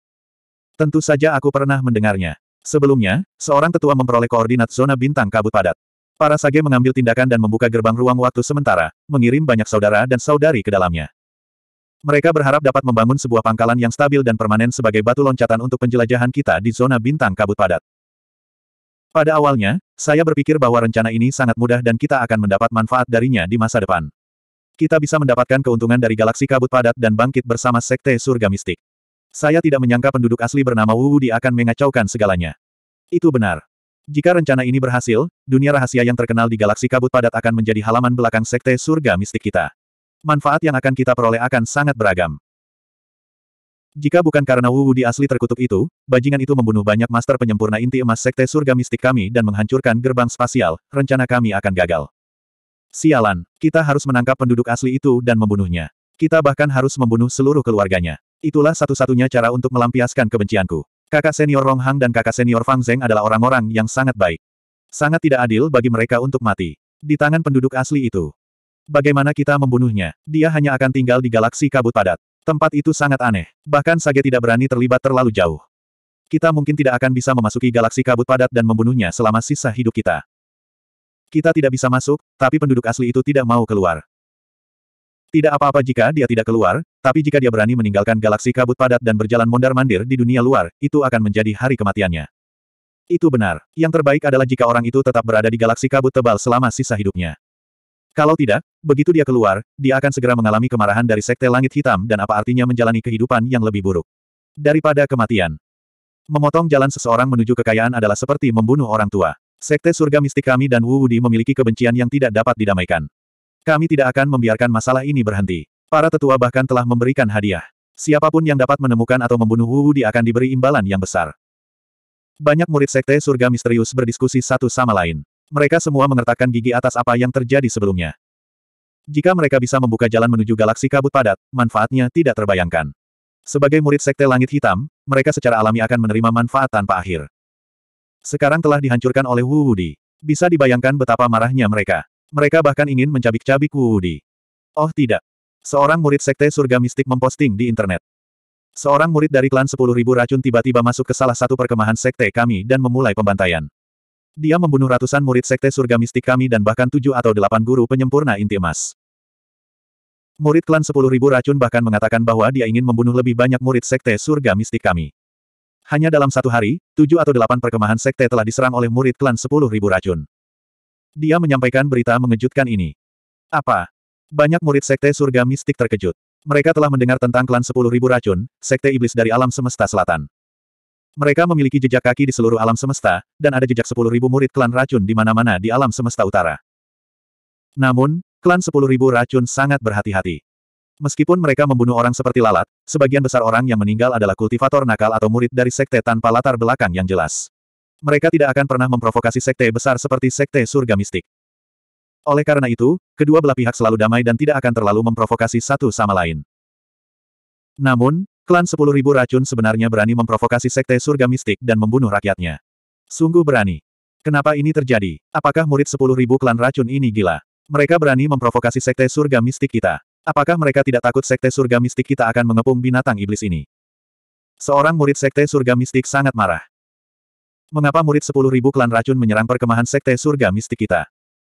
Tentu saja aku pernah mendengarnya. Sebelumnya, seorang tetua memperoleh koordinat zona bintang kabut padat. Para sage mengambil tindakan dan membuka gerbang ruang waktu sementara, mengirim banyak saudara dan saudari ke dalamnya. Mereka berharap dapat membangun sebuah pangkalan yang stabil dan permanen sebagai batu loncatan untuk penjelajahan kita di zona bintang kabut padat. Pada awalnya, saya berpikir bahwa rencana ini sangat mudah dan kita akan mendapat manfaat darinya di masa depan. Kita bisa mendapatkan keuntungan dari galaksi kabut padat dan bangkit bersama sekte surga mistik. Saya tidak menyangka penduduk asli bernama Wu Di akan mengacaukan segalanya. Itu benar. Jika rencana ini berhasil, dunia rahasia yang terkenal di galaksi kabut padat akan menjadi halaman belakang sekte surga mistik kita. Manfaat yang akan kita peroleh akan sangat beragam. Jika bukan karena Wu di asli terkutuk itu, bajingan itu membunuh banyak master penyempurna inti emas sekte surga mistik kami dan menghancurkan gerbang spasial, rencana kami akan gagal. Sialan, kita harus menangkap penduduk asli itu dan membunuhnya. Kita bahkan harus membunuh seluruh keluarganya. Itulah satu-satunya cara untuk melampiaskan kebencianku. Kakak senior Rong Hang dan kakak senior Fang Zeng adalah orang-orang yang sangat baik. Sangat tidak adil bagi mereka untuk mati. Di tangan penduduk asli itu. Bagaimana kita membunuhnya? Dia hanya akan tinggal di galaksi kabut padat. Tempat itu sangat aneh. Bahkan Sage tidak berani terlibat terlalu jauh. Kita mungkin tidak akan bisa memasuki galaksi kabut padat dan membunuhnya selama sisa hidup kita. Kita tidak bisa masuk, tapi penduduk asli itu tidak mau keluar. Tidak apa-apa jika dia tidak keluar, tapi jika dia berani meninggalkan galaksi kabut padat dan berjalan mondar-mandir di dunia luar, itu akan menjadi hari kematiannya. Itu benar. Yang terbaik adalah jika orang itu tetap berada di galaksi kabut tebal selama sisa hidupnya. Kalau tidak, begitu dia keluar, dia akan segera mengalami kemarahan dari Sekte Langit Hitam dan apa artinya menjalani kehidupan yang lebih buruk. Daripada kematian. Memotong jalan seseorang menuju kekayaan adalah seperti membunuh orang tua. Sekte surga mistik kami dan Wu Wudi memiliki kebencian yang tidak dapat didamaikan. Kami tidak akan membiarkan masalah ini berhenti. Para tetua bahkan telah memberikan hadiah. Siapapun yang dapat menemukan atau membunuh Wu Di akan diberi imbalan yang besar. Banyak murid sekte surga misterius berdiskusi satu sama lain. Mereka semua mengertakkan gigi atas apa yang terjadi sebelumnya. Jika mereka bisa membuka jalan menuju galaksi kabut padat, manfaatnya tidak terbayangkan. Sebagai murid sekte langit hitam, mereka secara alami akan menerima manfaat tanpa akhir. Sekarang telah dihancurkan oleh Wu Wudi. Bisa dibayangkan betapa marahnya mereka. Mereka bahkan ingin mencabik-cabik Wu Wudi. Oh tidak, Seorang murid sekte surga mistik memposting di internet. Seorang murid dari klan 10.000 racun tiba-tiba masuk ke salah satu perkemahan sekte kami dan memulai pembantaian. Dia membunuh ratusan murid sekte surga mistik kami dan bahkan tujuh atau delapan guru penyempurna inti emas. Murid klan 10.000 racun bahkan mengatakan bahwa dia ingin membunuh lebih banyak murid sekte surga mistik kami. Hanya dalam satu hari, tujuh atau delapan perkemahan sekte telah diserang oleh murid klan 10.000 racun. Dia menyampaikan berita mengejutkan ini. Apa? Banyak murid Sekte Surga Mistik terkejut. Mereka telah mendengar tentang klan 10.000 racun, Sekte Iblis dari alam semesta selatan. Mereka memiliki jejak kaki di seluruh alam semesta, dan ada jejak 10.000 murid klan racun di mana-mana di alam semesta utara. Namun, klan 10.000 racun sangat berhati-hati. Meskipun mereka membunuh orang seperti lalat, sebagian besar orang yang meninggal adalah kultivator nakal atau murid dari sekte tanpa latar belakang yang jelas. Mereka tidak akan pernah memprovokasi sekte besar seperti sekte surga mistik. Oleh karena itu, kedua belah pihak selalu damai dan tidak akan terlalu memprovokasi satu sama lain. Namun, klan 10.000 racun sebenarnya berani memprovokasi sekte surga mistik dan membunuh rakyatnya. Sungguh berani. Kenapa ini terjadi? Apakah murid Sepuluh Ribu klan racun ini gila? Mereka berani memprovokasi sekte surga mistik kita. Apakah mereka tidak takut sekte surga mistik kita akan mengepung binatang iblis ini? Seorang murid sekte surga mistik sangat marah. Mengapa murid Sepuluh Ribu klan racun menyerang perkemahan sekte surga mistik kita?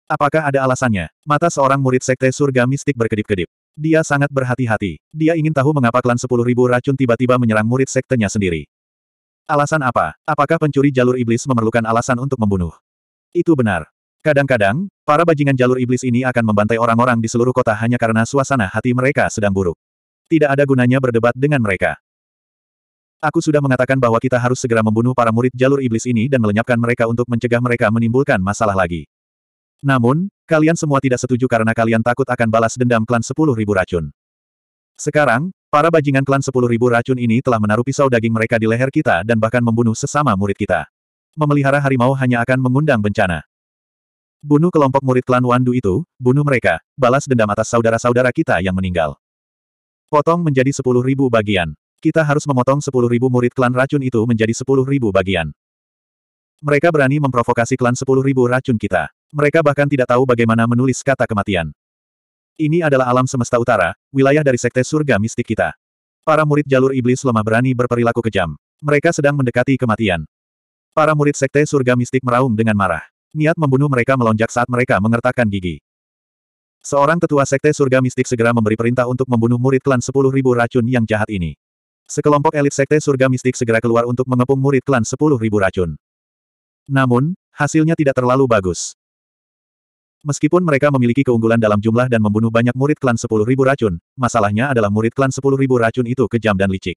Apakah ada alasannya? Mata seorang murid sekte surga mistik berkedip-kedip. Dia sangat berhati-hati. Dia ingin tahu mengapa klan sepuluh ribu racun tiba-tiba menyerang murid sektenya sendiri. Alasan apa? Apakah pencuri jalur iblis memerlukan alasan untuk membunuh? Itu benar. Kadang-kadang, para bajingan jalur iblis ini akan membantai orang-orang di seluruh kota hanya karena suasana hati mereka sedang buruk. Tidak ada gunanya berdebat dengan mereka. Aku sudah mengatakan bahwa kita harus segera membunuh para murid jalur iblis ini dan melenyapkan mereka untuk mencegah mereka menimbulkan masalah lagi. Namun, kalian semua tidak setuju karena kalian takut akan balas dendam klan 10.000 racun. Sekarang, para bajingan klan 10.000 racun ini telah menaruh pisau daging mereka di leher kita dan bahkan membunuh sesama murid kita. Memelihara harimau hanya akan mengundang bencana. Bunuh kelompok murid klan Wandu itu, bunuh mereka, balas dendam atas saudara-saudara kita yang meninggal. Potong menjadi sepuluh ribu bagian. Kita harus memotong sepuluh ribu murid klan racun itu menjadi sepuluh ribu bagian. Mereka berani memprovokasi klan 10.000 racun kita. Mereka bahkan tidak tahu bagaimana menulis kata kematian. Ini adalah alam semesta utara, wilayah dari sekte surga mistik kita. Para murid jalur iblis lemah berani berperilaku kejam. Mereka sedang mendekati kematian. Para murid sekte surga mistik meraung dengan marah. Niat membunuh mereka melonjak saat mereka mengertakkan gigi. Seorang tetua sekte surga mistik segera memberi perintah untuk membunuh murid klan 10.000 racun yang jahat ini. Sekelompok elit sekte surga mistik segera keluar untuk mengepung murid klan 10.000 racun. Namun, hasilnya tidak terlalu bagus. Meskipun mereka memiliki keunggulan dalam jumlah dan membunuh banyak murid klan 10.000 racun, masalahnya adalah murid klan 10.000 racun itu kejam dan licik.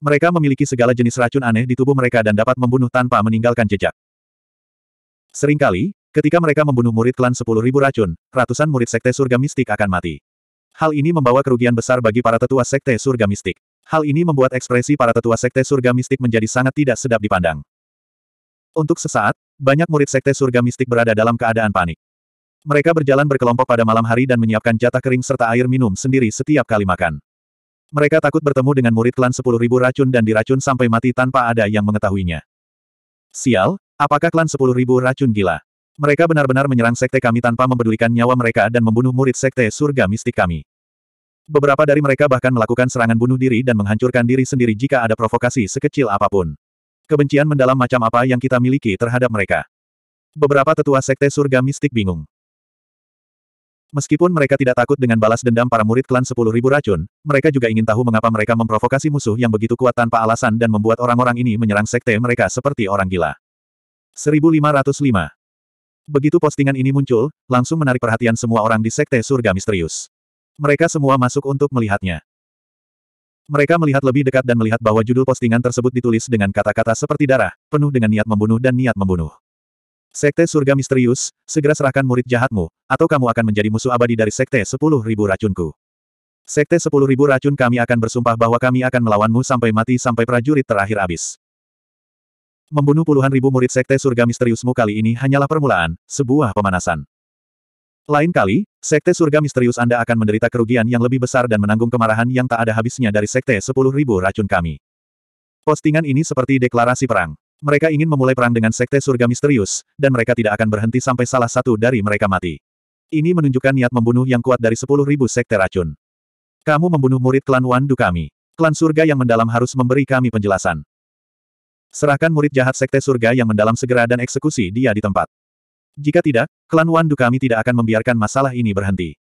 Mereka memiliki segala jenis racun aneh di tubuh mereka dan dapat membunuh tanpa meninggalkan jejak. Seringkali, ketika mereka membunuh murid klan 10.000 racun, ratusan murid sekte surga mistik akan mati. Hal ini membawa kerugian besar bagi para tetua sekte surga mistik. Hal ini membuat ekspresi para tetua sekte surga mistik menjadi sangat tidak sedap dipandang. Untuk sesaat, banyak murid sekte surga mistik berada dalam keadaan panik. Mereka berjalan berkelompok pada malam hari dan menyiapkan jatah kering serta air minum sendiri setiap kali makan. Mereka takut bertemu dengan murid klan 10.000 racun dan diracun sampai mati tanpa ada yang mengetahuinya. Sial, apakah klan 10.000 racun gila? Mereka benar-benar menyerang sekte kami tanpa mempedulikan nyawa mereka dan membunuh murid sekte surga mistik kami. Beberapa dari mereka bahkan melakukan serangan bunuh diri dan menghancurkan diri sendiri jika ada provokasi sekecil apapun. Kebencian mendalam macam apa yang kita miliki terhadap mereka. Beberapa tetua sekte surga mistik bingung. Meskipun mereka tidak takut dengan balas dendam para murid klan sepuluh ribu racun, mereka juga ingin tahu mengapa mereka memprovokasi musuh yang begitu kuat tanpa alasan dan membuat orang-orang ini menyerang sekte mereka seperti orang gila. 1505 Begitu postingan ini muncul, langsung menarik perhatian semua orang di sekte surga misterius. Mereka semua masuk untuk melihatnya. Mereka melihat lebih dekat dan melihat bahwa judul postingan tersebut ditulis dengan kata-kata seperti darah, penuh dengan niat membunuh dan niat membunuh. Sekte surga misterius, segera serahkan murid jahatmu, atau kamu akan menjadi musuh abadi dari sekte sepuluh ribu racunku. Sekte sepuluh ribu racun kami akan bersumpah bahwa kami akan melawanmu sampai mati sampai prajurit terakhir habis. Membunuh puluhan ribu murid sekte surga misteriusmu kali ini hanyalah permulaan, sebuah pemanasan. Lain kali, sekte surga misterius Anda akan menderita kerugian yang lebih besar dan menanggung kemarahan yang tak ada habisnya dari sekte 10.000 racun kami. Postingan ini seperti deklarasi perang. Mereka ingin memulai perang dengan sekte surga misterius, dan mereka tidak akan berhenti sampai salah satu dari mereka mati. Ini menunjukkan niat membunuh yang kuat dari 10.000 sekte racun. Kamu membunuh murid klan Wandu kami. Klan surga yang mendalam harus memberi kami penjelasan. Serahkan murid jahat sekte surga yang mendalam segera dan eksekusi dia di tempat. Jika tidak, klan Wandu kami tidak akan membiarkan masalah ini berhenti.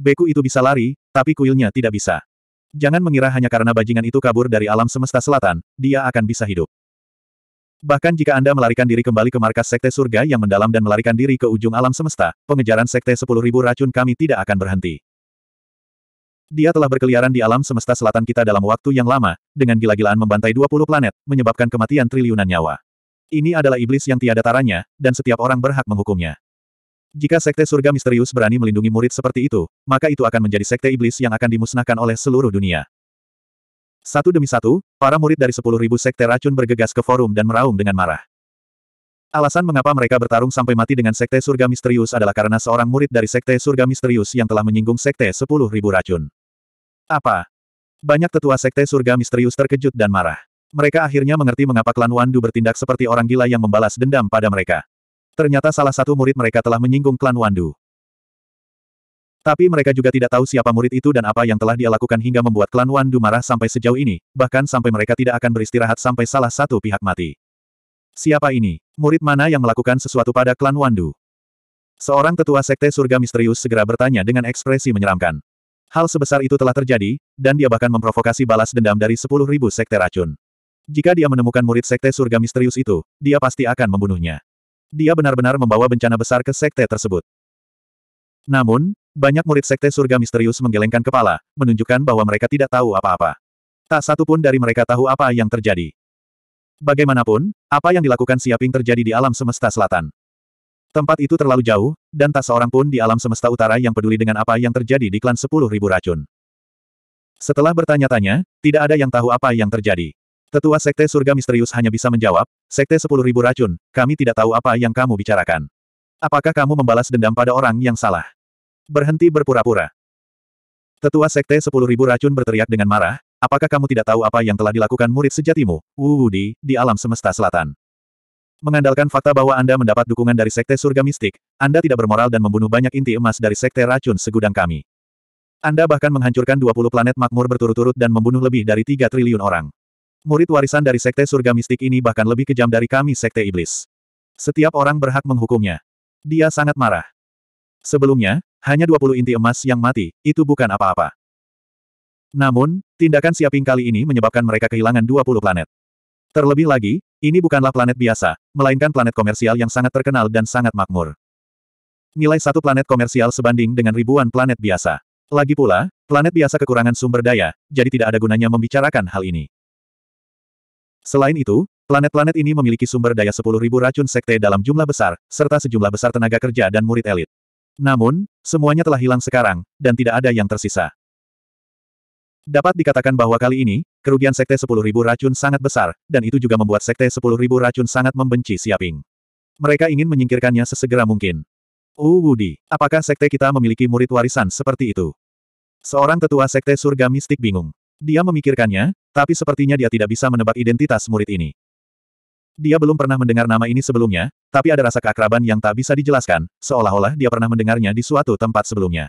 Beku itu bisa lari, tapi kuilnya tidak bisa. Jangan mengira hanya karena bajingan itu kabur dari alam semesta selatan, dia akan bisa hidup. Bahkan jika Anda melarikan diri kembali ke markas Sekte Surga yang mendalam dan melarikan diri ke ujung alam semesta, pengejaran Sekte 10.000 racun kami tidak akan berhenti. Dia telah berkeliaran di alam semesta selatan kita dalam waktu yang lama, dengan gila-gilaan membantai 20 planet, menyebabkan kematian triliunan nyawa. Ini adalah iblis yang tiada taranya, dan setiap orang berhak menghukumnya. Jika sekte surga misterius berani melindungi murid seperti itu, maka itu akan menjadi sekte iblis yang akan dimusnahkan oleh seluruh dunia. Satu demi satu, para murid dari sepuluh ribu sekte racun bergegas ke forum dan meraung dengan marah. Alasan mengapa mereka bertarung sampai mati dengan sekte surga misterius adalah karena seorang murid dari sekte surga misterius yang telah menyinggung sekte sepuluh ribu racun. Apa? Banyak tetua sekte surga misterius terkejut dan marah. Mereka akhirnya mengerti mengapa klan Wandu bertindak seperti orang gila yang membalas dendam pada mereka. Ternyata salah satu murid mereka telah menyinggung klan Wandu. Tapi mereka juga tidak tahu siapa murid itu dan apa yang telah dia lakukan hingga membuat klan Wandu marah sampai sejauh ini, bahkan sampai mereka tidak akan beristirahat sampai salah satu pihak mati. Siapa ini? Murid mana yang melakukan sesuatu pada klan Wandu? Seorang tetua sekte surga misterius segera bertanya dengan ekspresi menyeramkan. Hal sebesar itu telah terjadi, dan dia bahkan memprovokasi balas dendam dari 10.000 sekte racun. Jika dia menemukan murid sekte surga misterius itu, dia pasti akan membunuhnya. Dia benar-benar membawa bencana besar ke sekte tersebut. Namun, banyak murid sekte surga misterius menggelengkan kepala, menunjukkan bahwa mereka tidak tahu apa-apa. Tak satu pun dari mereka tahu apa yang terjadi. Bagaimanapun, apa yang dilakukan Siaping terjadi di alam semesta selatan. Tempat itu terlalu jauh, dan tak seorang pun di alam semesta utara yang peduli dengan apa yang terjadi di klan sepuluh ribu racun. Setelah bertanya-tanya, tidak ada yang tahu apa yang terjadi. Tetua Sekte Surga Misterius hanya bisa menjawab, Sekte Sepuluh Ribu Racun, kami tidak tahu apa yang kamu bicarakan. Apakah kamu membalas dendam pada orang yang salah? Berhenti berpura-pura. Tetua Sekte Sepuluh Ribu Racun berteriak dengan marah, apakah kamu tidak tahu apa yang telah dilakukan murid sejatimu, Wudi, di alam semesta selatan? Mengandalkan fakta bahwa Anda mendapat dukungan dari Sekte Surga Mistik, Anda tidak bermoral dan membunuh banyak inti emas dari Sekte Racun segudang kami. Anda bahkan menghancurkan 20 planet makmur berturut-turut dan membunuh lebih dari 3 triliun orang. Murid warisan dari sekte surga mistik ini bahkan lebih kejam dari kami sekte iblis. Setiap orang berhak menghukumnya. Dia sangat marah. Sebelumnya, hanya 20 inti emas yang mati, itu bukan apa-apa. Namun, tindakan siaping kali ini menyebabkan mereka kehilangan 20 planet. Terlebih lagi, ini bukanlah planet biasa, melainkan planet komersial yang sangat terkenal dan sangat makmur. Nilai satu planet komersial sebanding dengan ribuan planet biasa. Lagi pula, planet biasa kekurangan sumber daya, jadi tidak ada gunanya membicarakan hal ini. Selain itu, planet-planet ini memiliki sumber daya 10.000 racun sekte dalam jumlah besar, serta sejumlah besar tenaga kerja dan murid elit. Namun, semuanya telah hilang sekarang, dan tidak ada yang tersisa. Dapat dikatakan bahwa kali ini, kerugian Sekte 10.000 racun sangat besar, dan itu juga membuat Sekte 10.000 racun sangat membenci Siaping. Mereka ingin menyingkirkannya sesegera mungkin. Uh Wudi, apakah Sekte kita memiliki murid warisan seperti itu? Seorang tetua Sekte Surga Mistik bingung. Dia memikirkannya, tapi sepertinya dia tidak bisa menebak identitas murid ini. Dia belum pernah mendengar nama ini sebelumnya, tapi ada rasa keakraban yang tak bisa dijelaskan, seolah-olah dia pernah mendengarnya di suatu tempat sebelumnya.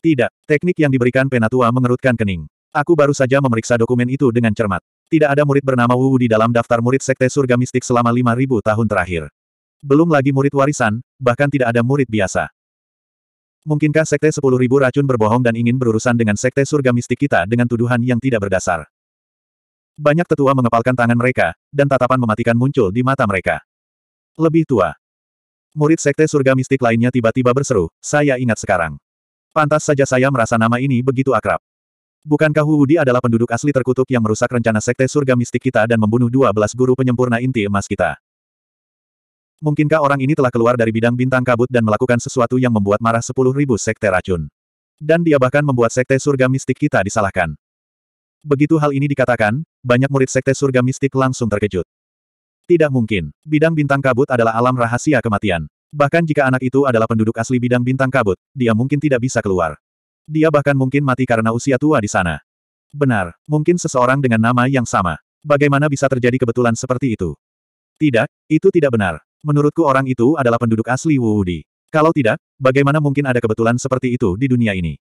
Tidak, teknik yang diberikan Penatua mengerutkan kening. Aku baru saja memeriksa dokumen itu dengan cermat. Tidak ada murid bernama Wu di dalam daftar murid Sekte Surga Mistik selama 5000 tahun terakhir. Belum lagi murid warisan, bahkan tidak ada murid biasa. Mungkinkah Sekte sepuluh ribu Racun berbohong dan ingin berurusan dengan Sekte Surga Mistik kita dengan tuduhan yang tidak berdasar? Banyak tetua mengepalkan tangan mereka, dan tatapan mematikan muncul di mata mereka. Lebih tua. Murid Sekte Surga Mistik lainnya tiba-tiba berseru, saya ingat sekarang. Pantas saja saya merasa nama ini begitu akrab. Bukankah Wudi adalah penduduk asli terkutuk yang merusak rencana Sekte Surga Mistik kita dan membunuh 12 guru penyempurna inti emas kita? Mungkinkah orang ini telah keluar dari bidang bintang kabut dan melakukan sesuatu yang membuat marah sepuluh ribu sekte racun? Dan dia bahkan membuat sekte surga mistik kita disalahkan. Begitu hal ini dikatakan, banyak murid sekte surga mistik langsung terkejut. Tidak mungkin. Bidang bintang kabut adalah alam rahasia kematian. Bahkan jika anak itu adalah penduduk asli bidang bintang kabut, dia mungkin tidak bisa keluar. Dia bahkan mungkin mati karena usia tua di sana. Benar, mungkin seseorang dengan nama yang sama. Bagaimana bisa terjadi kebetulan seperti itu? Tidak, itu tidak benar. Menurutku orang itu adalah penduduk asli Wuudi. Kalau tidak, bagaimana mungkin ada kebetulan seperti itu di dunia ini?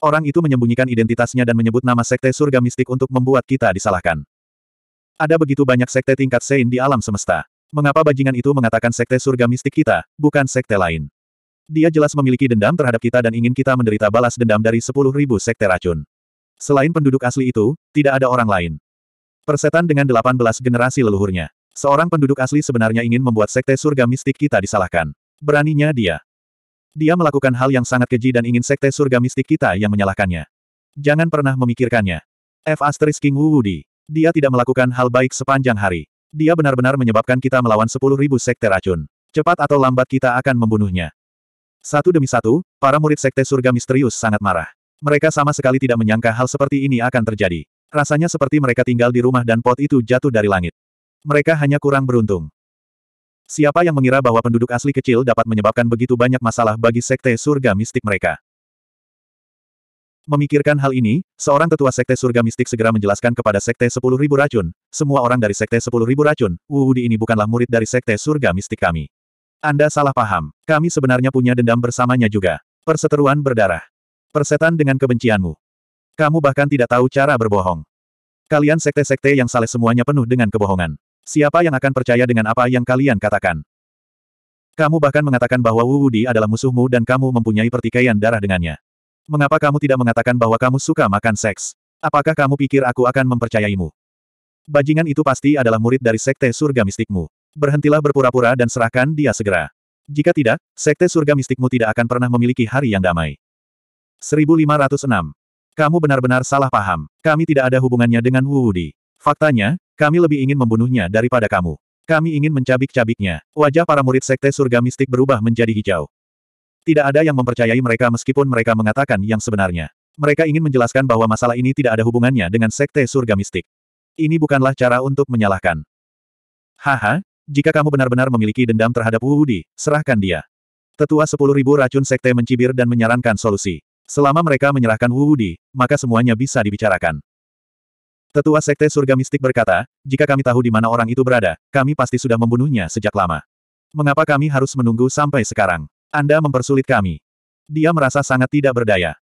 Orang itu menyembunyikan identitasnya dan menyebut nama sekte surga mistik untuk membuat kita disalahkan. Ada begitu banyak sekte tingkat Sein di alam semesta. Mengapa bajingan itu mengatakan sekte surga mistik kita, bukan sekte lain? Dia jelas memiliki dendam terhadap kita dan ingin kita menderita balas dendam dari 10.000 sekte racun. Selain penduduk asli itu, tidak ada orang lain. Persetan dengan 18 generasi leluhurnya. Seorang penduduk asli sebenarnya ingin membuat sekte surga mistik kita disalahkan. Beraninya dia. Dia melakukan hal yang sangat keji dan ingin sekte surga mistik kita yang menyalahkannya. Jangan pernah memikirkannya. F asterisk King Wu Wudi. Dia tidak melakukan hal baik sepanjang hari. Dia benar-benar menyebabkan kita melawan 10.000 sekte racun. Cepat atau lambat kita akan membunuhnya. Satu demi satu, para murid sekte surga misterius sangat marah. Mereka sama sekali tidak menyangka hal seperti ini akan terjadi. Rasanya seperti mereka tinggal di rumah dan pot itu jatuh dari langit. Mereka hanya kurang beruntung. Siapa yang mengira bahwa penduduk asli kecil dapat menyebabkan begitu banyak masalah bagi sekte surga mistik mereka? Memikirkan hal ini, seorang tetua sekte surga mistik segera menjelaskan kepada sekte Ribu racun, semua orang dari sekte Ribu racun, Uudi ini bukanlah murid dari sekte surga mistik kami. Anda salah paham, kami sebenarnya punya dendam bersamanya juga. Perseteruan berdarah. Persetan dengan kebencianmu. Kamu bahkan tidak tahu cara berbohong. Kalian sekte-sekte yang saleh semuanya penuh dengan kebohongan. Siapa yang akan percaya dengan apa yang kalian katakan? Kamu bahkan mengatakan bahwa Wu Wudi adalah musuhmu dan kamu mempunyai pertikaian darah dengannya. Mengapa kamu tidak mengatakan bahwa kamu suka makan seks? Apakah kamu pikir aku akan mempercayaimu? Bajingan itu pasti adalah murid dari sekte surga mistikmu. Berhentilah berpura-pura dan serahkan dia segera. Jika tidak, sekte surga mistikmu tidak akan pernah memiliki hari yang damai. 1506. Kamu benar-benar salah paham. Kami tidak ada hubungannya dengan Wu Wudi. Faktanya, kami lebih ingin membunuhnya daripada kamu. Kami ingin mencabik-cabiknya. Wajah para murid sekte surga mistik berubah menjadi hijau. Tidak ada yang mempercayai mereka meskipun mereka mengatakan yang sebenarnya. Mereka ingin menjelaskan bahwa masalah ini tidak ada hubungannya dengan sekte surga mistik. Ini bukanlah cara untuk menyalahkan. Haha, jika kamu benar-benar memiliki dendam terhadap Wu Wudi, serahkan dia. Tetua sepuluh ribu racun sekte mencibir dan menyarankan solusi. Selama mereka menyerahkan Wu Wudi, maka semuanya bisa dibicarakan. Tetua Sekte Surga Mistik berkata, jika kami tahu di mana orang itu berada, kami pasti sudah membunuhnya sejak lama. Mengapa kami harus menunggu sampai sekarang? Anda mempersulit kami. Dia merasa sangat tidak berdaya.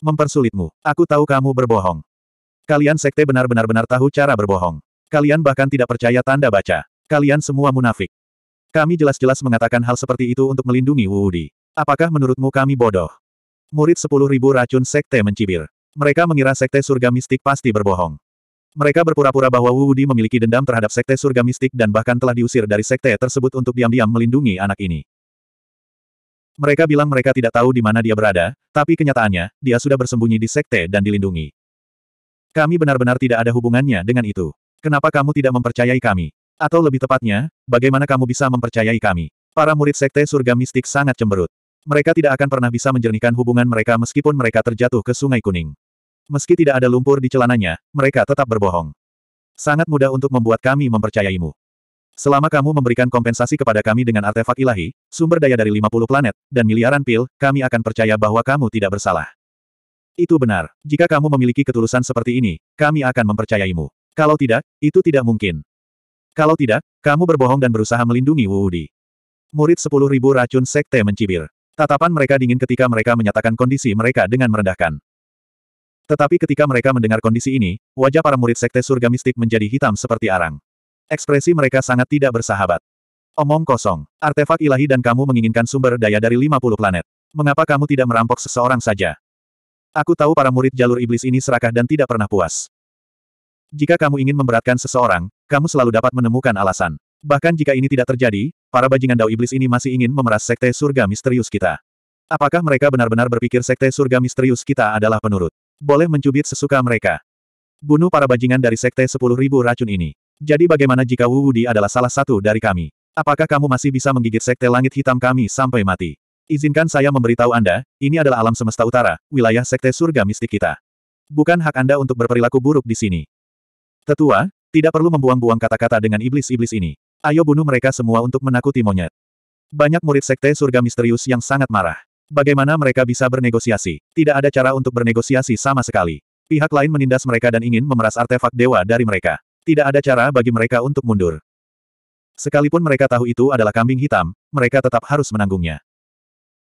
Mempersulitmu. Aku tahu kamu berbohong. Kalian sekte benar-benar tahu cara berbohong. Kalian bahkan tidak percaya tanda baca. Kalian semua munafik. Kami jelas-jelas mengatakan hal seperti itu untuk melindungi Wudi. Apakah menurutmu kami bodoh? Murid sepuluh ribu racun sekte mencibir. Mereka mengira sekte surga mistik pasti berbohong. Mereka berpura-pura bahwa Wu Di memiliki dendam terhadap sekte surga mistik dan bahkan telah diusir dari sekte tersebut untuk diam-diam melindungi anak ini. Mereka bilang mereka tidak tahu di mana dia berada, tapi kenyataannya, dia sudah bersembunyi di sekte dan dilindungi. Kami benar-benar tidak ada hubungannya dengan itu. Kenapa kamu tidak mempercayai kami? Atau lebih tepatnya, bagaimana kamu bisa mempercayai kami? Para murid sekte surga mistik sangat cemberut. Mereka tidak akan pernah bisa menjernihkan hubungan mereka meskipun mereka terjatuh ke sungai kuning. Meski tidak ada lumpur di celananya, mereka tetap berbohong. Sangat mudah untuk membuat kami mempercayaimu. Selama kamu memberikan kompensasi kepada kami dengan artefak ilahi, sumber daya dari 50 planet, dan miliaran pil, kami akan percaya bahwa kamu tidak bersalah. Itu benar. Jika kamu memiliki ketulusan seperti ini, kami akan mempercayaimu. Kalau tidak, itu tidak mungkin. Kalau tidak, kamu berbohong dan berusaha melindungi Wu Wuudi. Murid 10.000 racun sekte mencibir. Tatapan mereka dingin ketika mereka menyatakan kondisi mereka dengan merendahkan. Tetapi ketika mereka mendengar kondisi ini, wajah para murid sekte surga mistik menjadi hitam seperti arang. Ekspresi mereka sangat tidak bersahabat. Omong kosong, artefak ilahi dan kamu menginginkan sumber daya dari 50 planet. Mengapa kamu tidak merampok seseorang saja? Aku tahu para murid jalur iblis ini serakah dan tidak pernah puas. Jika kamu ingin memberatkan seseorang, kamu selalu dapat menemukan alasan. Bahkan jika ini tidak terjadi, para bajingan dao iblis ini masih ingin memeras sekte surga misterius kita. Apakah mereka benar-benar berpikir sekte surga misterius kita adalah penurut? Boleh mencubit sesuka mereka. Bunuh para bajingan dari sekte sepuluh ribu racun ini. Jadi bagaimana jika Wu Wudi adalah salah satu dari kami? Apakah kamu masih bisa menggigit sekte langit hitam kami sampai mati? Izinkan saya memberitahu Anda, ini adalah alam semesta utara, wilayah sekte surga mistik kita. Bukan hak Anda untuk berperilaku buruk di sini. Tetua, tidak perlu membuang-buang kata-kata dengan iblis-iblis ini. Ayo bunuh mereka semua untuk menakuti monyet. Banyak murid sekte surga misterius yang sangat marah. Bagaimana mereka bisa bernegosiasi? Tidak ada cara untuk bernegosiasi sama sekali. Pihak lain menindas mereka dan ingin memeras artefak dewa dari mereka. Tidak ada cara bagi mereka untuk mundur. Sekalipun mereka tahu itu adalah kambing hitam, mereka tetap harus menanggungnya.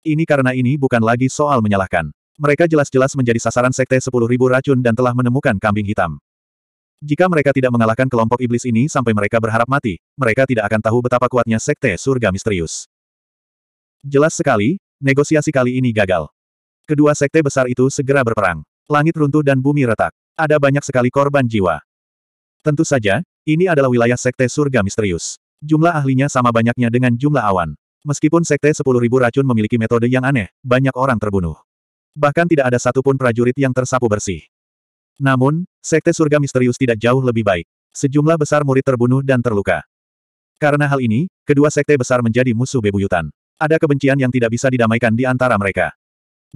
Ini karena ini bukan lagi soal menyalahkan. Mereka jelas-jelas menjadi sasaran sekte 10.000 racun dan telah menemukan kambing hitam. Jika mereka tidak mengalahkan kelompok iblis ini sampai mereka berharap mati, mereka tidak akan tahu betapa kuatnya sekte surga misterius. Jelas sekali, Negosiasi kali ini gagal. Kedua sekte besar itu segera berperang. Langit runtuh dan bumi retak. Ada banyak sekali korban jiwa. Tentu saja, ini adalah wilayah sekte surga misterius. Jumlah ahlinya sama banyaknya dengan jumlah awan. Meskipun sekte 10.000 racun memiliki metode yang aneh, banyak orang terbunuh. Bahkan tidak ada satupun prajurit yang tersapu bersih. Namun, sekte surga misterius tidak jauh lebih baik. Sejumlah besar murid terbunuh dan terluka. Karena hal ini, kedua sekte besar menjadi musuh bebuyutan. Ada kebencian yang tidak bisa didamaikan di antara mereka.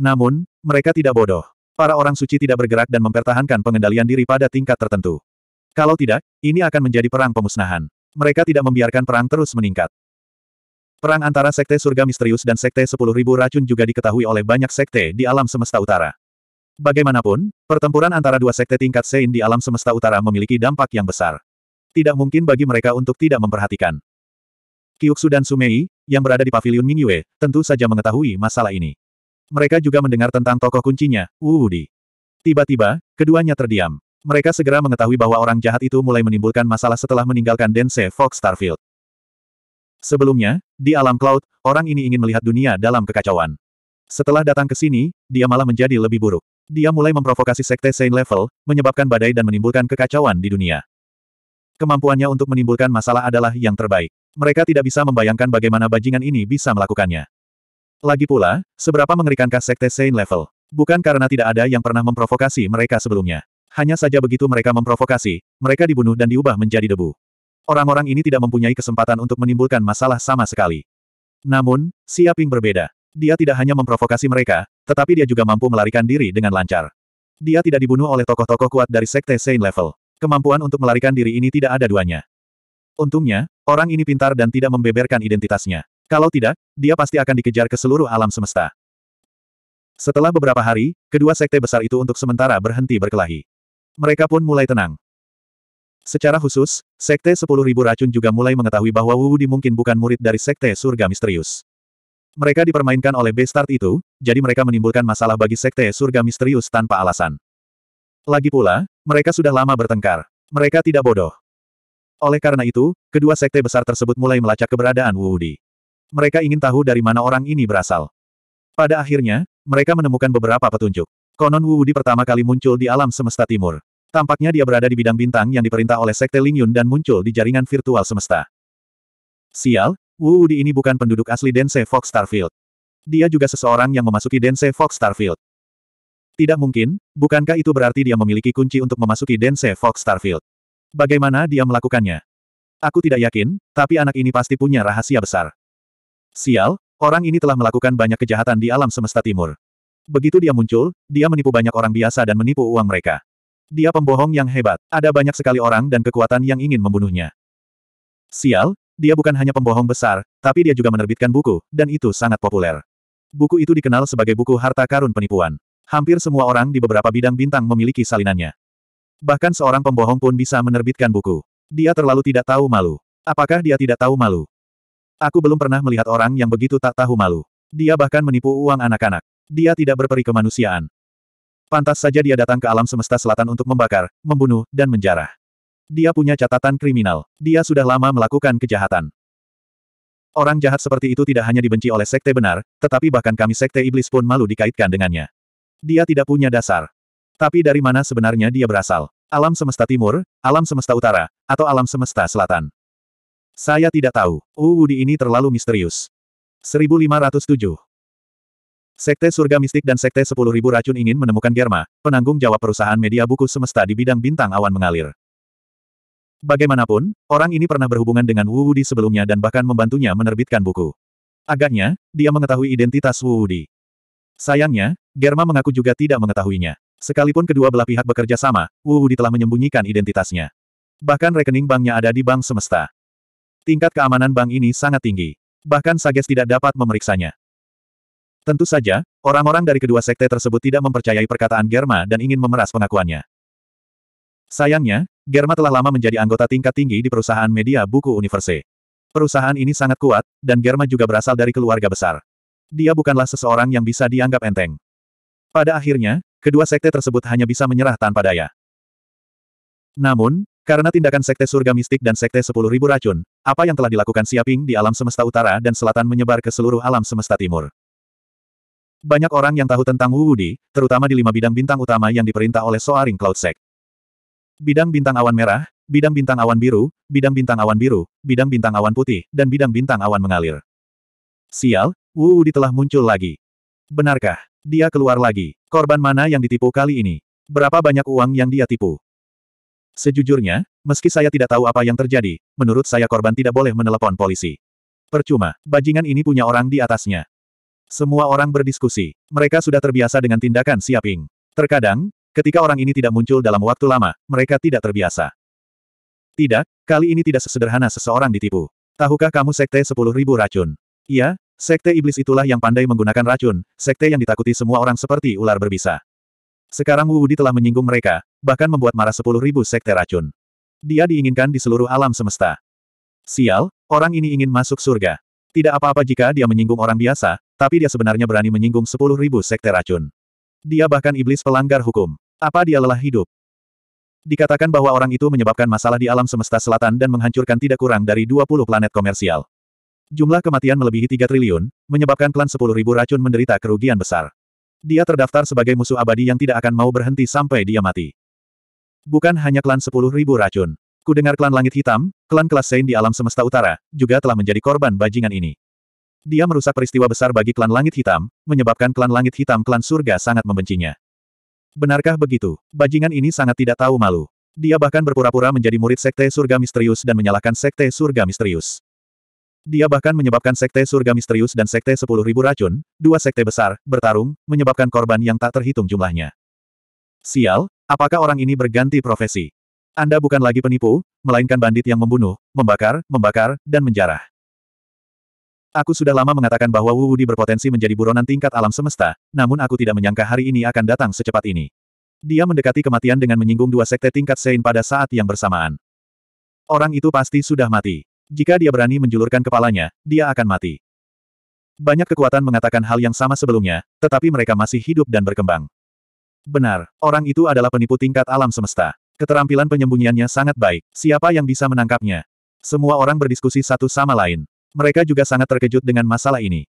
Namun, mereka tidak bodoh. Para orang suci tidak bergerak dan mempertahankan pengendalian diri pada tingkat tertentu. Kalau tidak, ini akan menjadi perang pemusnahan. Mereka tidak membiarkan perang terus meningkat. Perang antara Sekte Surga Misterius dan Sekte 10.000 Racun juga diketahui oleh banyak sekte di alam semesta utara. Bagaimanapun, pertempuran antara dua sekte tingkat Sein di alam semesta utara memiliki dampak yang besar. Tidak mungkin bagi mereka untuk tidak memperhatikan. Kyuksu dan Sumei, yang berada di pavilion Mingyue, tentu saja mengetahui masalah ini. Mereka juga mendengar tentang tokoh kuncinya, Wu Wudi. Tiba-tiba, keduanya terdiam. Mereka segera mengetahui bahwa orang jahat itu mulai menimbulkan masalah setelah meninggalkan Dense Fox Starfield. Sebelumnya, di alam cloud, orang ini ingin melihat dunia dalam kekacauan. Setelah datang ke sini, dia malah menjadi lebih buruk. Dia mulai memprovokasi sekte Saint Level, menyebabkan badai dan menimbulkan kekacauan di dunia. Kemampuannya untuk menimbulkan masalah adalah yang terbaik. Mereka tidak bisa membayangkan bagaimana bajingan ini bisa melakukannya. Lagi pula, seberapa mengerikankah Sekte Saint Level? Bukan karena tidak ada yang pernah memprovokasi mereka sebelumnya. Hanya saja begitu mereka memprovokasi, mereka dibunuh dan diubah menjadi debu. Orang-orang ini tidak mempunyai kesempatan untuk menimbulkan masalah sama sekali. Namun, Siaping berbeda. Dia tidak hanya memprovokasi mereka, tetapi dia juga mampu melarikan diri dengan lancar. Dia tidak dibunuh oleh tokoh-tokoh kuat dari Sekte Saint Level. Kemampuan untuk melarikan diri ini tidak ada duanya. Untungnya, orang ini pintar dan tidak membeberkan identitasnya. Kalau tidak, dia pasti akan dikejar ke seluruh alam semesta. Setelah beberapa hari, kedua sekte besar itu untuk sementara berhenti berkelahi. Mereka pun mulai tenang. Secara khusus, Sekte 10.000 Racun juga mulai mengetahui bahwa Wu mungkin bukan murid dari Sekte Surga Misterius. Mereka dipermainkan oleh Bestart itu, jadi mereka menimbulkan masalah bagi Sekte Surga Misterius tanpa alasan. Lagi pula, mereka sudah lama bertengkar. Mereka tidak bodoh. Oleh karena itu, kedua sekte besar tersebut mulai melacak keberadaan Wu Wudi. Mereka ingin tahu dari mana orang ini berasal. Pada akhirnya, mereka menemukan beberapa petunjuk. Konon Wu Wudi pertama kali muncul di alam semesta timur. Tampaknya dia berada di bidang bintang yang diperintah oleh sekte Ling Yun dan muncul di jaringan virtual semesta. Sial, Wu Wudi ini bukan penduduk asli Dense Fox Starfield. Dia juga seseorang yang memasuki Dense Fox Starfield. Tidak mungkin, bukankah itu berarti dia memiliki kunci untuk memasuki Dense Fox Starfield? Bagaimana dia melakukannya? Aku tidak yakin, tapi anak ini pasti punya rahasia besar. Sial, orang ini telah melakukan banyak kejahatan di alam semesta timur. Begitu dia muncul, dia menipu banyak orang biasa dan menipu uang mereka. Dia pembohong yang hebat, ada banyak sekali orang dan kekuatan yang ingin membunuhnya. Sial, dia bukan hanya pembohong besar, tapi dia juga menerbitkan buku, dan itu sangat populer. Buku itu dikenal sebagai buku harta karun penipuan. Hampir semua orang di beberapa bidang bintang memiliki salinannya. Bahkan seorang pembohong pun bisa menerbitkan buku. Dia terlalu tidak tahu malu. Apakah dia tidak tahu malu? Aku belum pernah melihat orang yang begitu tak tahu malu. Dia bahkan menipu uang anak-anak. Dia tidak berperi kemanusiaan. Pantas saja dia datang ke alam semesta selatan untuk membakar, membunuh, dan menjarah. Dia punya catatan kriminal. Dia sudah lama melakukan kejahatan. Orang jahat seperti itu tidak hanya dibenci oleh sekte benar, tetapi bahkan kami sekte iblis pun malu dikaitkan dengannya. Dia tidak punya dasar. Tapi dari mana sebenarnya dia berasal? Alam semesta timur, alam semesta utara, atau alam semesta selatan? Saya tidak tahu. Uwudi ini terlalu misterius. 1507 Sekte Surga Mistik dan Sekte 10.000 Racun ingin menemukan Germa, penanggung jawab perusahaan media buku semesta di bidang bintang awan mengalir. Bagaimanapun, orang ini pernah berhubungan dengan Wu Wudi sebelumnya dan bahkan membantunya menerbitkan buku. Agaknya, dia mengetahui identitas Wu Wudi. Sayangnya, Germa mengaku juga tidak mengetahuinya. Sekalipun kedua belah pihak bekerja sama, Wu Wu telah menyembunyikan identitasnya. Bahkan rekening banknya ada di bank semesta. Tingkat keamanan bank ini sangat tinggi. Bahkan Sages tidak dapat memeriksanya. Tentu saja, orang-orang dari kedua sekte tersebut tidak mempercayai perkataan Germa dan ingin memeras pengakuannya. Sayangnya, Germa telah lama menjadi anggota tingkat tinggi di perusahaan media buku Universe. Perusahaan ini sangat kuat, dan Germa juga berasal dari keluarga besar. Dia bukanlah seseorang yang bisa dianggap enteng. Pada akhirnya, kedua sekte tersebut hanya bisa menyerah tanpa daya. Namun, karena tindakan sekte surga mistik dan sekte sepuluh ribu racun, apa yang telah dilakukan Siaping di alam semesta utara dan selatan menyebar ke seluruh alam semesta timur. Banyak orang yang tahu tentang Wu Wudi, terutama di lima bidang bintang utama yang diperintah oleh Soaring Cloud Sect. Bidang bintang awan merah, bidang bintang awan biru, bidang bintang awan biru, bidang bintang awan putih, dan bidang bintang awan mengalir. Sial, Wu Wudi telah muncul lagi. Benarkah? Dia keluar lagi. Korban mana yang ditipu kali ini? Berapa banyak uang yang dia tipu? Sejujurnya, meski saya tidak tahu apa yang terjadi, menurut saya korban tidak boleh menelepon polisi. Percuma, bajingan ini punya orang di atasnya. Semua orang berdiskusi. Mereka sudah terbiasa dengan tindakan siaping. Terkadang, ketika orang ini tidak muncul dalam waktu lama, mereka tidak terbiasa. Tidak, kali ini tidak sesederhana seseorang ditipu. Tahukah kamu sekte sepuluh ribu racun? Iya, Sekte iblis itulah yang pandai menggunakan racun, sekte yang ditakuti semua orang seperti ular berbisa. Sekarang Wu Wudi telah menyinggung mereka, bahkan membuat marah sepuluh ribu sekte racun. Dia diinginkan di seluruh alam semesta. Sial, orang ini ingin masuk surga. Tidak apa-apa jika dia menyinggung orang biasa, tapi dia sebenarnya berani menyinggung sepuluh ribu sekte racun. Dia bahkan iblis pelanggar hukum. Apa dia lelah hidup? Dikatakan bahwa orang itu menyebabkan masalah di alam semesta selatan dan menghancurkan tidak kurang dari 20 planet komersial. Jumlah kematian melebihi 3 triliun, menyebabkan klan 10.000 racun menderita kerugian besar. Dia terdaftar sebagai musuh abadi yang tidak akan mau berhenti sampai dia mati. Bukan hanya klan 10.000 racun. Kudengar klan Langit Hitam, klan kelas Sein di alam semesta utara, juga telah menjadi korban bajingan ini. Dia merusak peristiwa besar bagi klan Langit Hitam, menyebabkan klan Langit Hitam klan surga sangat membencinya. Benarkah begitu? Bajingan ini sangat tidak tahu malu. Dia bahkan berpura-pura menjadi murid Sekte Surga Misterius dan menyalahkan Sekte Surga Misterius. Dia bahkan menyebabkan sekte surga misterius dan sekte sepuluh ribu racun, dua sekte besar, bertarung, menyebabkan korban yang tak terhitung jumlahnya. Sial, apakah orang ini berganti profesi? Anda bukan lagi penipu, melainkan bandit yang membunuh, membakar, membakar, dan menjarah. Aku sudah lama mengatakan bahwa Wu Wudi berpotensi menjadi buronan tingkat alam semesta, namun aku tidak menyangka hari ini akan datang secepat ini. Dia mendekati kematian dengan menyinggung dua sekte tingkat Sein pada saat yang bersamaan. Orang itu pasti sudah mati. Jika dia berani menjulurkan kepalanya, dia akan mati. Banyak kekuatan mengatakan hal yang sama sebelumnya, tetapi mereka masih hidup dan berkembang. Benar, orang itu adalah penipu tingkat alam semesta. Keterampilan penyembunyiannya sangat baik. Siapa yang bisa menangkapnya? Semua orang berdiskusi satu sama lain. Mereka juga sangat terkejut dengan masalah ini.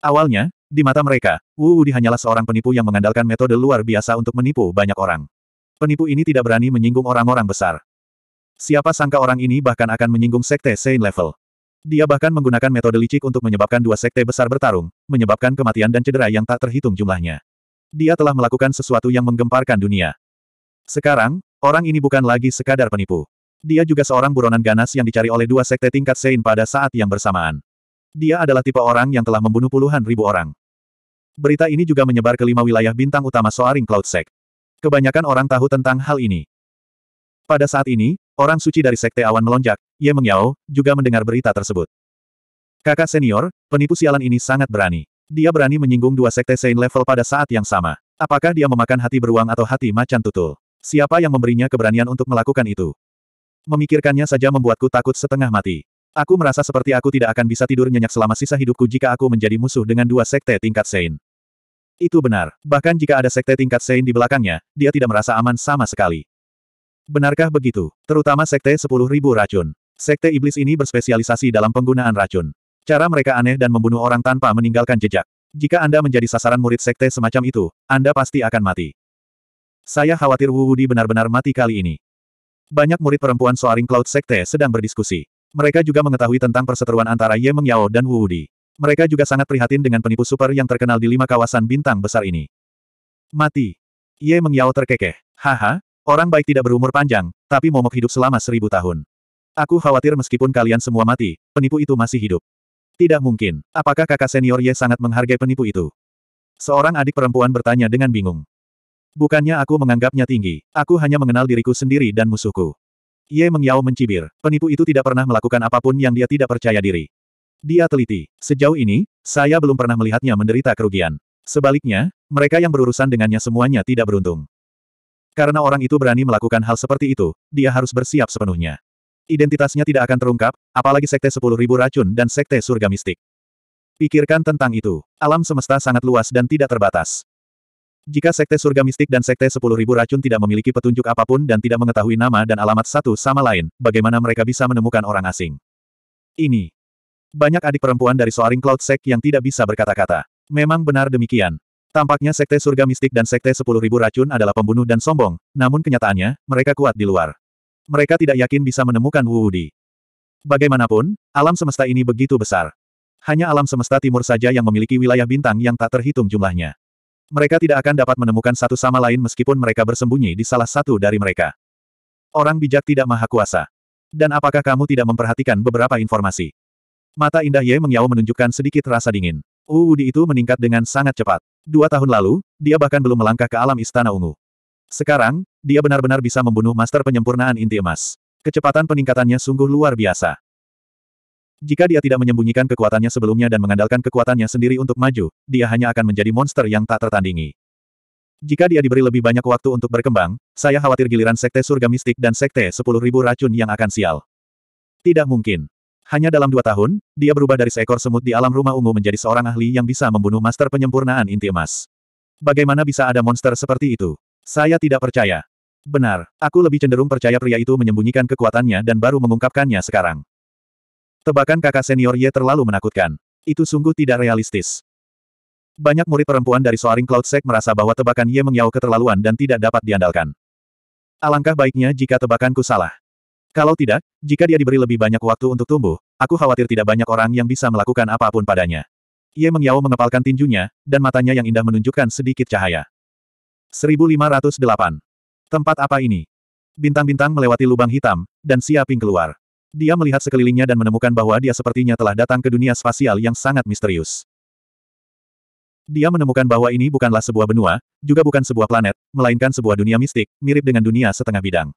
Awalnya, di mata mereka, Wu Wudi hanyalah seorang penipu yang mengandalkan metode luar biasa untuk menipu banyak orang. Penipu ini tidak berani menyinggung orang-orang besar. Siapa sangka orang ini bahkan akan menyinggung sekte Saint Level. Dia bahkan menggunakan metode licik untuk menyebabkan dua sekte besar bertarung, menyebabkan kematian dan cedera yang tak terhitung jumlahnya. Dia telah melakukan sesuatu yang menggemparkan dunia. Sekarang, orang ini bukan lagi sekadar penipu. Dia juga seorang buronan ganas yang dicari oleh dua sekte tingkat saint pada saat yang bersamaan. Dia adalah tipe orang yang telah membunuh puluhan ribu orang. Berita ini juga menyebar ke lima wilayah bintang utama Soaring Cloud Sect. Kebanyakan orang tahu tentang hal ini. Pada saat ini, Orang suci dari Sekte Awan melonjak, Ye Mengyao, juga mendengar berita tersebut. Kakak senior, penipu sialan ini sangat berani. Dia berani menyinggung dua Sekte Saint level pada saat yang sama. Apakah dia memakan hati beruang atau hati macan tutul? Siapa yang memberinya keberanian untuk melakukan itu? Memikirkannya saja membuatku takut setengah mati. Aku merasa seperti aku tidak akan bisa tidur nyenyak selama sisa hidupku jika aku menjadi musuh dengan dua sekte tingkat Sein. Itu benar. Bahkan jika ada sekte tingkat Sein di belakangnya, dia tidak merasa aman sama sekali. Benarkah begitu? Terutama Sekte 10.000 Racun. Sekte Iblis ini berspesialisasi dalam penggunaan racun. Cara mereka aneh dan membunuh orang tanpa meninggalkan jejak. Jika Anda menjadi sasaran murid sekte semacam itu, Anda pasti akan mati. Saya khawatir Wu Wudi benar-benar mati kali ini. Banyak murid perempuan Soaring Cloud Sekte sedang berdiskusi. Mereka juga mengetahui tentang perseteruan antara Ye Meng Yao dan Wu Wudi. Mereka juga sangat prihatin dengan penipu super yang terkenal di lima kawasan bintang besar ini. Mati. Ye Meng Yao terkekeh. Haha, Orang baik tidak berumur panjang, tapi momok hidup selama seribu tahun. Aku khawatir meskipun kalian semua mati, penipu itu masih hidup. Tidak mungkin. Apakah kakak senior Ye sangat menghargai penipu itu? Seorang adik perempuan bertanya dengan bingung. Bukannya aku menganggapnya tinggi, aku hanya mengenal diriku sendiri dan musuhku. Ye Mengyao mencibir, penipu itu tidak pernah melakukan apapun yang dia tidak percaya diri. Dia teliti, sejauh ini, saya belum pernah melihatnya menderita kerugian. Sebaliknya, mereka yang berurusan dengannya semuanya tidak beruntung. Karena orang itu berani melakukan hal seperti itu, dia harus bersiap sepenuhnya. Identitasnya tidak akan terungkap, apalagi Sekte Sepuluh Ribu Racun dan Sekte Surga Mistik. Pikirkan tentang itu. Alam semesta sangat luas dan tidak terbatas. Jika Sekte Surga Mistik dan Sekte Sepuluh Ribu Racun tidak memiliki petunjuk apapun dan tidak mengetahui nama dan alamat satu sama lain, bagaimana mereka bisa menemukan orang asing? Ini. Banyak adik perempuan dari Soaring Cloud Sect yang tidak bisa berkata-kata. Memang benar demikian. Tampaknya sekte surga mistik dan sekte sepuluh ribu racun adalah pembunuh dan sombong, namun kenyataannya, mereka kuat di luar. Mereka tidak yakin bisa menemukan Wu Wudi. Bagaimanapun, alam semesta ini begitu besar. Hanya alam semesta timur saja yang memiliki wilayah bintang yang tak terhitung jumlahnya. Mereka tidak akan dapat menemukan satu sama lain meskipun mereka bersembunyi di salah satu dari mereka. Orang bijak tidak maha kuasa. Dan apakah kamu tidak memperhatikan beberapa informasi? Mata indah Ye Mengyao menunjukkan sedikit rasa dingin. Wu Wudi itu meningkat dengan sangat cepat. Dua tahun lalu, dia bahkan belum melangkah ke alam istana ungu. Sekarang, dia benar-benar bisa membunuh master penyempurnaan inti emas. Kecepatan peningkatannya sungguh luar biasa. Jika dia tidak menyembunyikan kekuatannya sebelumnya dan mengandalkan kekuatannya sendiri untuk maju, dia hanya akan menjadi monster yang tak tertandingi. Jika dia diberi lebih banyak waktu untuk berkembang, saya khawatir giliran Sekte Surga Mistik dan Sekte 10.000 Racun yang akan sial. Tidak mungkin. Hanya dalam dua tahun, dia berubah dari seekor semut di alam rumah ungu menjadi seorang ahli yang bisa membunuh master penyempurnaan inti emas. Bagaimana bisa ada monster seperti itu? Saya tidak percaya. Benar, aku lebih cenderung percaya pria itu menyembunyikan kekuatannya dan baru mengungkapkannya sekarang. Tebakan kakak senior Ye terlalu menakutkan. Itu sungguh tidak realistis. Banyak murid perempuan dari Soaring Cloud Sect merasa bahwa tebakan Ye mengyau keterlaluan dan tidak dapat diandalkan. Alangkah baiknya jika tebakanku salah. Kalau tidak, jika dia diberi lebih banyak waktu untuk tumbuh, aku khawatir tidak banyak orang yang bisa melakukan apapun padanya. Ye Mengyao mengepalkan tinjunya, dan matanya yang indah menunjukkan sedikit cahaya. 1508. Tempat apa ini? Bintang-bintang melewati lubang hitam, dan siaping keluar. Dia melihat sekelilingnya dan menemukan bahwa dia sepertinya telah datang ke dunia spasial yang sangat misterius. Dia menemukan bahwa ini bukanlah sebuah benua, juga bukan sebuah planet, melainkan sebuah dunia mistik, mirip dengan dunia setengah bidang.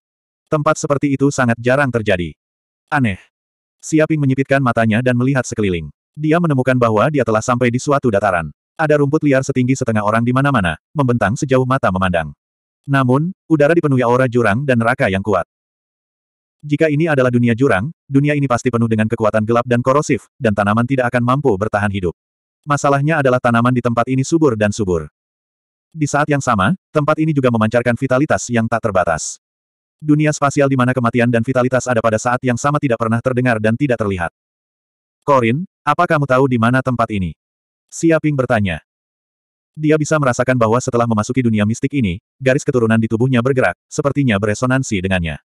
Tempat seperti itu sangat jarang terjadi. Aneh. Siaping menyipitkan matanya dan melihat sekeliling. Dia menemukan bahwa dia telah sampai di suatu dataran. Ada rumput liar setinggi setengah orang di mana-mana, membentang sejauh mata memandang. Namun, udara dipenuhi aura jurang dan neraka yang kuat. Jika ini adalah dunia jurang, dunia ini pasti penuh dengan kekuatan gelap dan korosif, dan tanaman tidak akan mampu bertahan hidup. Masalahnya adalah tanaman di tempat ini subur dan subur. Di saat yang sama, tempat ini juga memancarkan vitalitas yang tak terbatas. Dunia spasial di mana kematian dan vitalitas ada pada saat yang sama tidak pernah terdengar dan tidak terlihat. Korin, apa kamu tahu di mana tempat ini? Siaping bertanya. Dia bisa merasakan bahwa setelah memasuki dunia mistik ini, garis keturunan di tubuhnya bergerak, sepertinya beresonansi dengannya.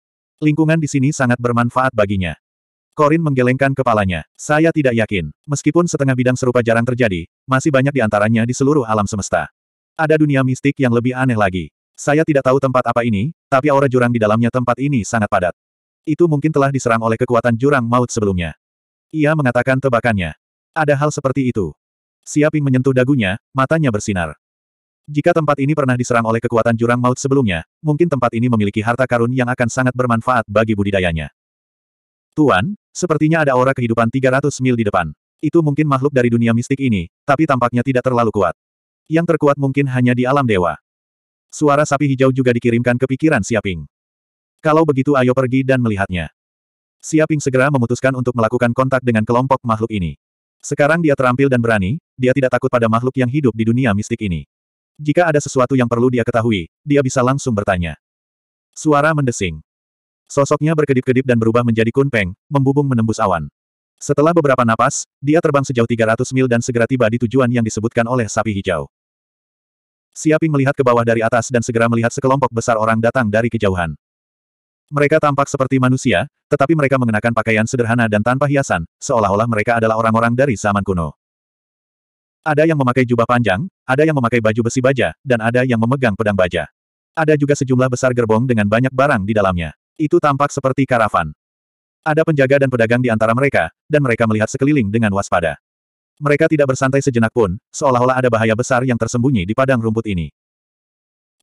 Lingkungan di sini sangat bermanfaat baginya. Korin menggelengkan kepalanya. Saya tidak yakin, meskipun setengah bidang serupa jarang terjadi, masih banyak di antaranya di seluruh alam semesta. Ada dunia mistik yang lebih aneh lagi. Saya tidak tahu tempat apa ini, tapi aura jurang di dalamnya tempat ini sangat padat. Itu mungkin telah diserang oleh kekuatan jurang maut sebelumnya. Ia mengatakan tebakannya. Ada hal seperti itu. Siaping menyentuh dagunya, matanya bersinar. Jika tempat ini pernah diserang oleh kekuatan jurang maut sebelumnya, mungkin tempat ini memiliki harta karun yang akan sangat bermanfaat bagi budidayanya. Tuan, sepertinya ada aura kehidupan 300 mil di depan. Itu mungkin makhluk dari dunia mistik ini, tapi tampaknya tidak terlalu kuat. Yang terkuat mungkin hanya di alam dewa. Suara sapi hijau juga dikirimkan ke pikiran Siaping. Kalau begitu ayo pergi dan melihatnya. Siaping segera memutuskan untuk melakukan kontak dengan kelompok makhluk ini. Sekarang dia terampil dan berani, dia tidak takut pada makhluk yang hidup di dunia mistik ini. Jika ada sesuatu yang perlu dia ketahui, dia bisa langsung bertanya. Suara mendesing. Sosoknya berkedip-kedip dan berubah menjadi kunpeng, membubung menembus awan. Setelah beberapa napas, dia terbang sejauh 300 mil dan segera tiba di tujuan yang disebutkan oleh sapi hijau. Siaping melihat ke bawah dari atas dan segera melihat sekelompok besar orang datang dari kejauhan. Mereka tampak seperti manusia, tetapi mereka mengenakan pakaian sederhana dan tanpa hiasan, seolah-olah mereka adalah orang-orang dari zaman kuno. Ada yang memakai jubah panjang, ada yang memakai baju besi baja, dan ada yang memegang pedang baja. Ada juga sejumlah besar gerbong dengan banyak barang di dalamnya. Itu tampak seperti karavan. Ada penjaga dan pedagang di antara mereka, dan mereka melihat sekeliling dengan waspada. Mereka tidak bersantai sejenak pun, seolah-olah ada bahaya besar yang tersembunyi di padang rumput ini.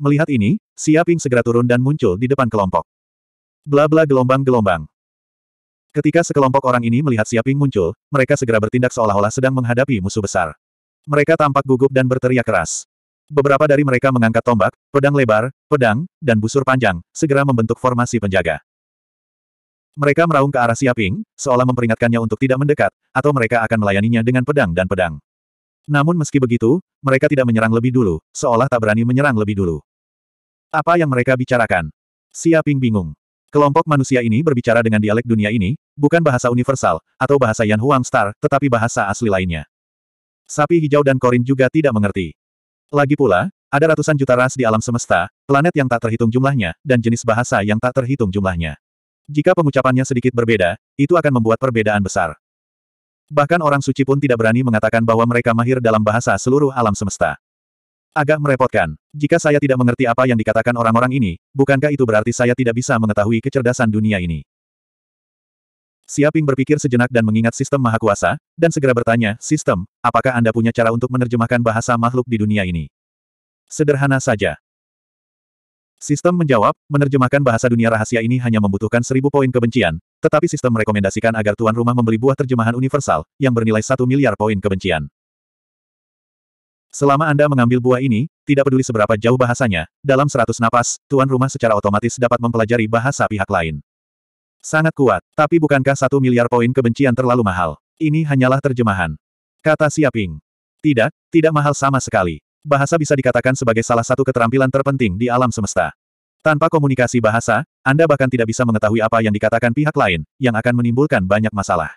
Melihat ini, Siaping segera turun dan muncul di depan kelompok. Bla bla gelombang-gelombang. Ketika sekelompok orang ini melihat Siaping muncul, mereka segera bertindak seolah-olah sedang menghadapi musuh besar. Mereka tampak gugup dan berteriak keras. Beberapa dari mereka mengangkat tombak, pedang lebar, pedang, dan busur panjang, segera membentuk formasi penjaga. Mereka meraung ke arah Siaping, seolah memperingatkannya untuk tidak mendekat, atau mereka akan melayaninya dengan pedang dan pedang. Namun meski begitu, mereka tidak menyerang lebih dulu, seolah tak berani menyerang lebih dulu. Apa yang mereka bicarakan? Siaping bingung. Kelompok manusia ini berbicara dengan dialek dunia ini, bukan bahasa universal, atau bahasa Yan Huang Star, tetapi bahasa asli lainnya. Sapi hijau dan korin juga tidak mengerti. Lagi pula, ada ratusan juta ras di alam semesta, planet yang tak terhitung jumlahnya, dan jenis bahasa yang tak terhitung jumlahnya. Jika pengucapannya sedikit berbeda, itu akan membuat perbedaan besar. Bahkan orang suci pun tidak berani mengatakan bahwa mereka mahir dalam bahasa seluruh alam semesta. Agak merepotkan. Jika saya tidak mengerti apa yang dikatakan orang-orang ini, bukankah itu berarti saya tidak bisa mengetahui kecerdasan dunia ini? Siaping berpikir sejenak dan mengingat sistem maha kuasa, dan segera bertanya, Sistem, apakah Anda punya cara untuk menerjemahkan bahasa makhluk di dunia ini? Sederhana saja. Sistem menjawab, menerjemahkan bahasa dunia rahasia ini hanya membutuhkan seribu poin kebencian, tetapi sistem merekomendasikan agar tuan rumah membeli buah terjemahan universal, yang bernilai satu miliar poin kebencian. Selama Anda mengambil buah ini, tidak peduli seberapa jauh bahasanya, dalam seratus napas, tuan rumah secara otomatis dapat mempelajari bahasa pihak lain. Sangat kuat, tapi bukankah satu miliar poin kebencian terlalu mahal? Ini hanyalah terjemahan. Kata Siaping. Tidak, tidak mahal sama sekali bahasa bisa dikatakan sebagai salah satu keterampilan terpenting di alam semesta. Tanpa komunikasi bahasa, Anda bahkan tidak bisa mengetahui apa yang dikatakan pihak lain, yang akan menimbulkan banyak masalah.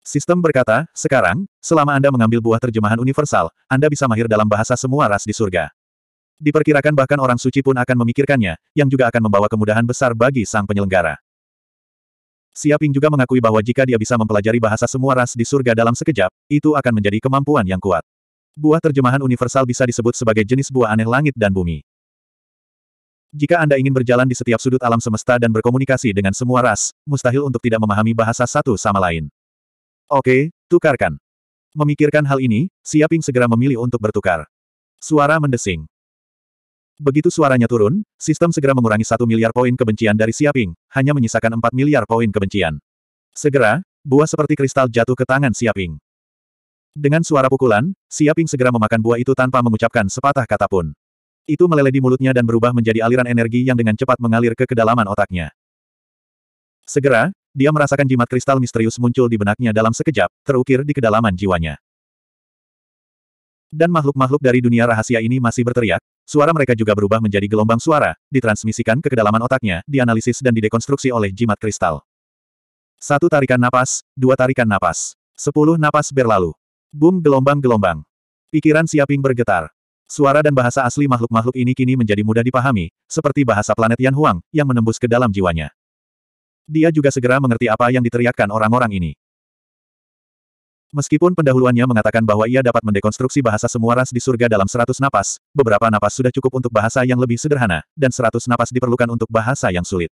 Sistem berkata, sekarang, selama Anda mengambil buah terjemahan universal, Anda bisa mahir dalam bahasa semua ras di surga. Diperkirakan bahkan orang suci pun akan memikirkannya, yang juga akan membawa kemudahan besar bagi sang penyelenggara. Siaping juga mengakui bahwa jika dia bisa mempelajari bahasa semua ras di surga dalam sekejap, itu akan menjadi kemampuan yang kuat. Buah terjemahan universal bisa disebut sebagai jenis buah aneh langit dan bumi. Jika Anda ingin berjalan di setiap sudut alam semesta dan berkomunikasi dengan semua ras, mustahil untuk tidak memahami bahasa satu sama lain. Oke, tukarkan. Memikirkan hal ini, Siaping segera memilih untuk bertukar. Suara mendesing. Begitu suaranya turun, sistem segera mengurangi satu miliar poin kebencian dari Siaping, hanya menyisakan 4 miliar poin kebencian. Segera, buah seperti kristal jatuh ke tangan Siaping. Dengan suara pukulan, Siaping segera memakan buah itu tanpa mengucapkan sepatah kata pun. Itu meleleh di mulutnya dan berubah menjadi aliran energi yang dengan cepat mengalir ke kedalaman otaknya. Segera, dia merasakan jimat kristal misterius muncul di benaknya dalam sekejap, terukir di kedalaman jiwanya. Dan makhluk-makhluk dari dunia rahasia ini masih berteriak, suara mereka juga berubah menjadi gelombang suara, ditransmisikan ke kedalaman otaknya, dianalisis dan didekonstruksi oleh jimat kristal. Satu tarikan napas, dua tarikan napas, sepuluh napas berlalu. Bum gelombang-gelombang. Pikiran Siaping bergetar. Suara dan bahasa asli makhluk-makhluk ini kini menjadi mudah dipahami, seperti bahasa planet Yan Huang, yang menembus ke dalam jiwanya. Dia juga segera mengerti apa yang diteriakkan orang-orang ini. Meskipun pendahuluannya mengatakan bahwa ia dapat mendekonstruksi bahasa semua ras di surga dalam seratus napas, beberapa napas sudah cukup untuk bahasa yang lebih sederhana, dan seratus napas diperlukan untuk bahasa yang sulit.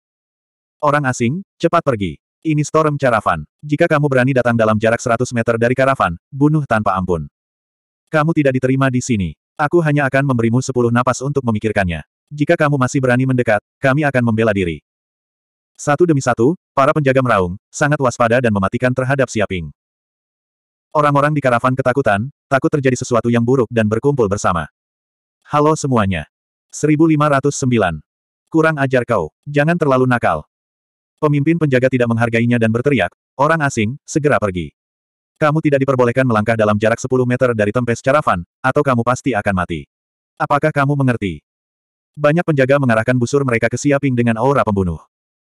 Orang asing, cepat pergi. Ini Storm Caravan. Jika kamu berani datang dalam jarak 100 meter dari karavan, bunuh tanpa ampun. Kamu tidak diterima di sini. Aku hanya akan memberimu 10 napas untuk memikirkannya. Jika kamu masih berani mendekat, kami akan membela diri. Satu demi satu, para penjaga meraung, sangat waspada dan mematikan terhadap Siaping. Orang-orang di karavan ketakutan, takut terjadi sesuatu yang buruk dan berkumpul bersama. Halo semuanya. 1509. Kurang ajar kau, jangan terlalu nakal. Pemimpin penjaga tidak menghargainya dan berteriak, orang asing, segera pergi. Kamu tidak diperbolehkan melangkah dalam jarak 10 meter dari tempes caravan, atau kamu pasti akan mati. Apakah kamu mengerti? Banyak penjaga mengarahkan busur mereka ke Siaping dengan aura pembunuh.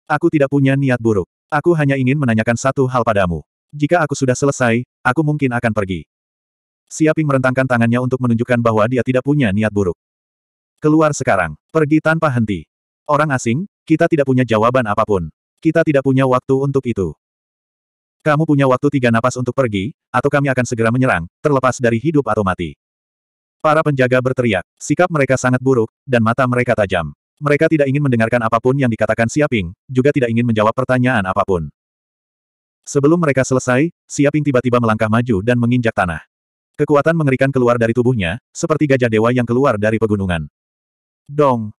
Aku tidak punya niat buruk. Aku hanya ingin menanyakan satu hal padamu. Jika aku sudah selesai, aku mungkin akan pergi. Siaping merentangkan tangannya untuk menunjukkan bahwa dia tidak punya niat buruk. Keluar sekarang. Pergi tanpa henti. Orang asing, kita tidak punya jawaban apapun. Kita tidak punya waktu untuk itu. Kamu punya waktu tiga napas untuk pergi, atau kami akan segera menyerang, terlepas dari hidup atau mati. Para penjaga berteriak, sikap mereka sangat buruk, dan mata mereka tajam. Mereka tidak ingin mendengarkan apapun yang dikatakan Siaping, juga tidak ingin menjawab pertanyaan apapun. Sebelum mereka selesai, Siaping tiba-tiba melangkah maju dan menginjak tanah. Kekuatan mengerikan keluar dari tubuhnya, seperti gajah dewa yang keluar dari pegunungan. Dong!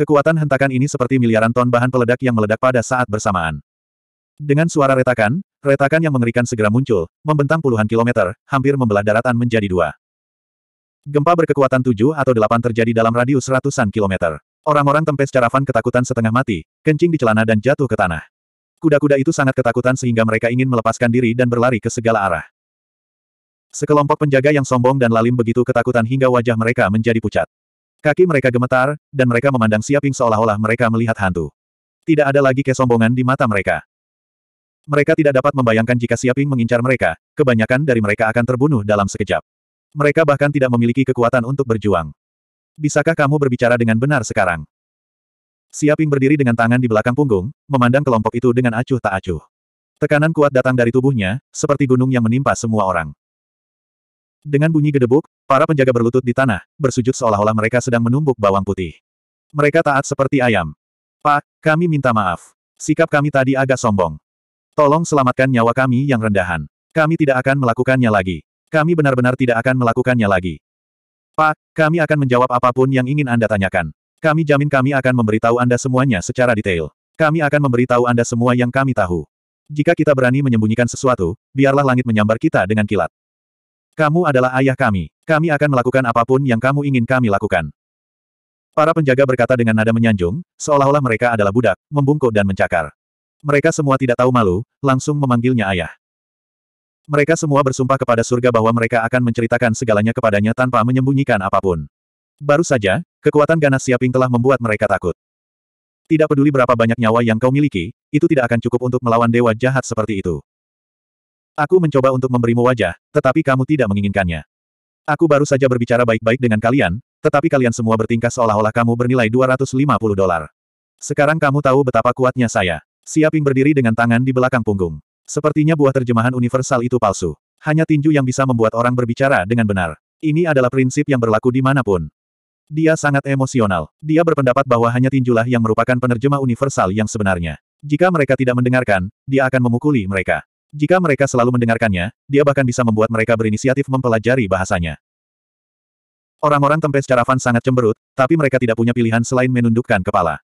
Kekuatan hentakan ini seperti miliaran ton bahan peledak yang meledak pada saat bersamaan. Dengan suara retakan, retakan yang mengerikan segera muncul, membentang puluhan kilometer, hampir membelah daratan menjadi dua. Gempa berkekuatan tujuh atau delapan terjadi dalam radius ratusan kilometer. Orang-orang tempes caravan ketakutan setengah mati, kencing di celana dan jatuh ke tanah. Kuda-kuda itu sangat ketakutan sehingga mereka ingin melepaskan diri dan berlari ke segala arah. Sekelompok penjaga yang sombong dan lalim begitu ketakutan hingga wajah mereka menjadi pucat. Kaki mereka gemetar, dan mereka memandang Siaping seolah-olah mereka melihat hantu. Tidak ada lagi kesombongan di mata mereka. Mereka tidak dapat membayangkan jika Siaping mengincar mereka, kebanyakan dari mereka akan terbunuh dalam sekejap. Mereka bahkan tidak memiliki kekuatan untuk berjuang. Bisakah kamu berbicara dengan benar sekarang? Siaping berdiri dengan tangan di belakang punggung, memandang kelompok itu dengan acuh tak acuh. Tekanan kuat datang dari tubuhnya, seperti gunung yang menimpa semua orang. Dengan bunyi gedebuk, para penjaga berlutut di tanah, bersujud seolah-olah mereka sedang menumbuk bawang putih. Mereka taat seperti ayam. Pak, kami minta maaf. Sikap kami tadi agak sombong. Tolong selamatkan nyawa kami yang rendahan. Kami tidak akan melakukannya lagi. Kami benar-benar tidak akan melakukannya lagi. Pak, kami akan menjawab apapun yang ingin Anda tanyakan. Kami jamin kami akan memberitahu Anda semuanya secara detail. Kami akan memberitahu Anda semua yang kami tahu. Jika kita berani menyembunyikan sesuatu, biarlah langit menyambar kita dengan kilat. Kamu adalah ayah kami. Kami akan melakukan apapun yang kamu ingin kami lakukan. Para penjaga berkata dengan nada menyanjung, seolah-olah mereka adalah budak, membungkuk dan mencakar. Mereka semua tidak tahu malu, langsung memanggilnya ayah. Mereka semua bersumpah kepada surga bahwa mereka akan menceritakan segalanya kepadanya tanpa menyembunyikan apapun. Baru saja, kekuatan ganas siaping telah membuat mereka takut. Tidak peduli berapa banyak nyawa yang kau miliki, itu tidak akan cukup untuk melawan dewa jahat seperti itu. Aku mencoba untuk memberimu wajah, tetapi kamu tidak menginginkannya. Aku baru saja berbicara baik-baik dengan kalian, tetapi kalian semua bertingkah seolah-olah kamu bernilai 250 dolar. Sekarang kamu tahu betapa kuatnya saya. Siaping berdiri dengan tangan di belakang punggung. Sepertinya buah terjemahan universal itu palsu. Hanya tinju yang bisa membuat orang berbicara dengan benar. Ini adalah prinsip yang berlaku di manapun. Dia sangat emosional. Dia berpendapat bahwa hanya tinjulah yang merupakan penerjemah universal yang sebenarnya. Jika mereka tidak mendengarkan, dia akan memukuli mereka. Jika mereka selalu mendengarkannya, dia bahkan bisa membuat mereka berinisiatif mempelajari bahasanya. Orang-orang secara caravan sangat cemberut, tapi mereka tidak punya pilihan selain menundukkan kepala.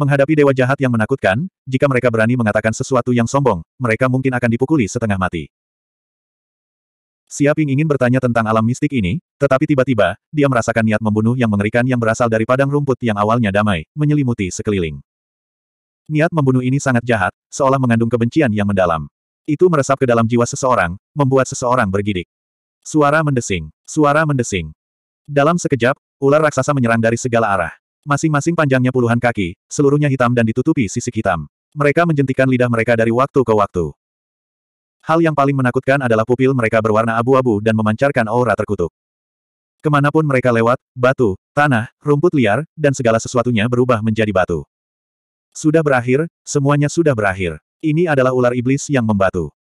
Menghadapi dewa jahat yang menakutkan, jika mereka berani mengatakan sesuatu yang sombong, mereka mungkin akan dipukuli setengah mati. Siaping ingin bertanya tentang alam mistik ini, tetapi tiba-tiba, dia merasakan niat membunuh yang mengerikan yang berasal dari padang rumput yang awalnya damai, menyelimuti sekeliling. Niat membunuh ini sangat jahat, seolah mengandung kebencian yang mendalam. Itu meresap ke dalam jiwa seseorang, membuat seseorang bergidik. Suara mendesing, suara mendesing. Dalam sekejap, ular raksasa menyerang dari segala arah. Masing-masing panjangnya puluhan kaki, seluruhnya hitam dan ditutupi sisik hitam. Mereka menjentikan lidah mereka dari waktu ke waktu. Hal yang paling menakutkan adalah pupil mereka berwarna abu-abu dan memancarkan aura terkutuk. Kemanapun mereka lewat, batu, tanah, rumput liar, dan segala sesuatunya berubah menjadi batu. Sudah berakhir, semuanya sudah berakhir. Ini adalah ular iblis yang membatu.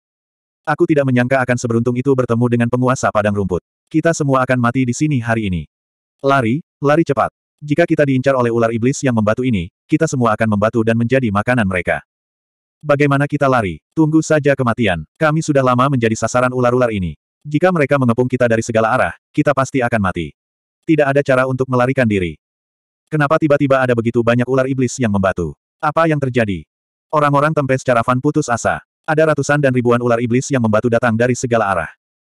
Aku tidak menyangka akan seberuntung itu bertemu dengan penguasa padang rumput. Kita semua akan mati di sini hari ini. Lari, lari cepat. Jika kita diincar oleh ular iblis yang membatu ini, kita semua akan membatu dan menjadi makanan mereka. Bagaimana kita lari? Tunggu saja kematian. Kami sudah lama menjadi sasaran ular-ular ini. Jika mereka mengepung kita dari segala arah, kita pasti akan mati. Tidak ada cara untuk melarikan diri. Kenapa tiba-tiba ada begitu banyak ular iblis yang membatu? Apa yang terjadi? Orang-orang tempe secara fan putus asa. Ada ratusan dan ribuan ular iblis yang membatu datang dari segala arah.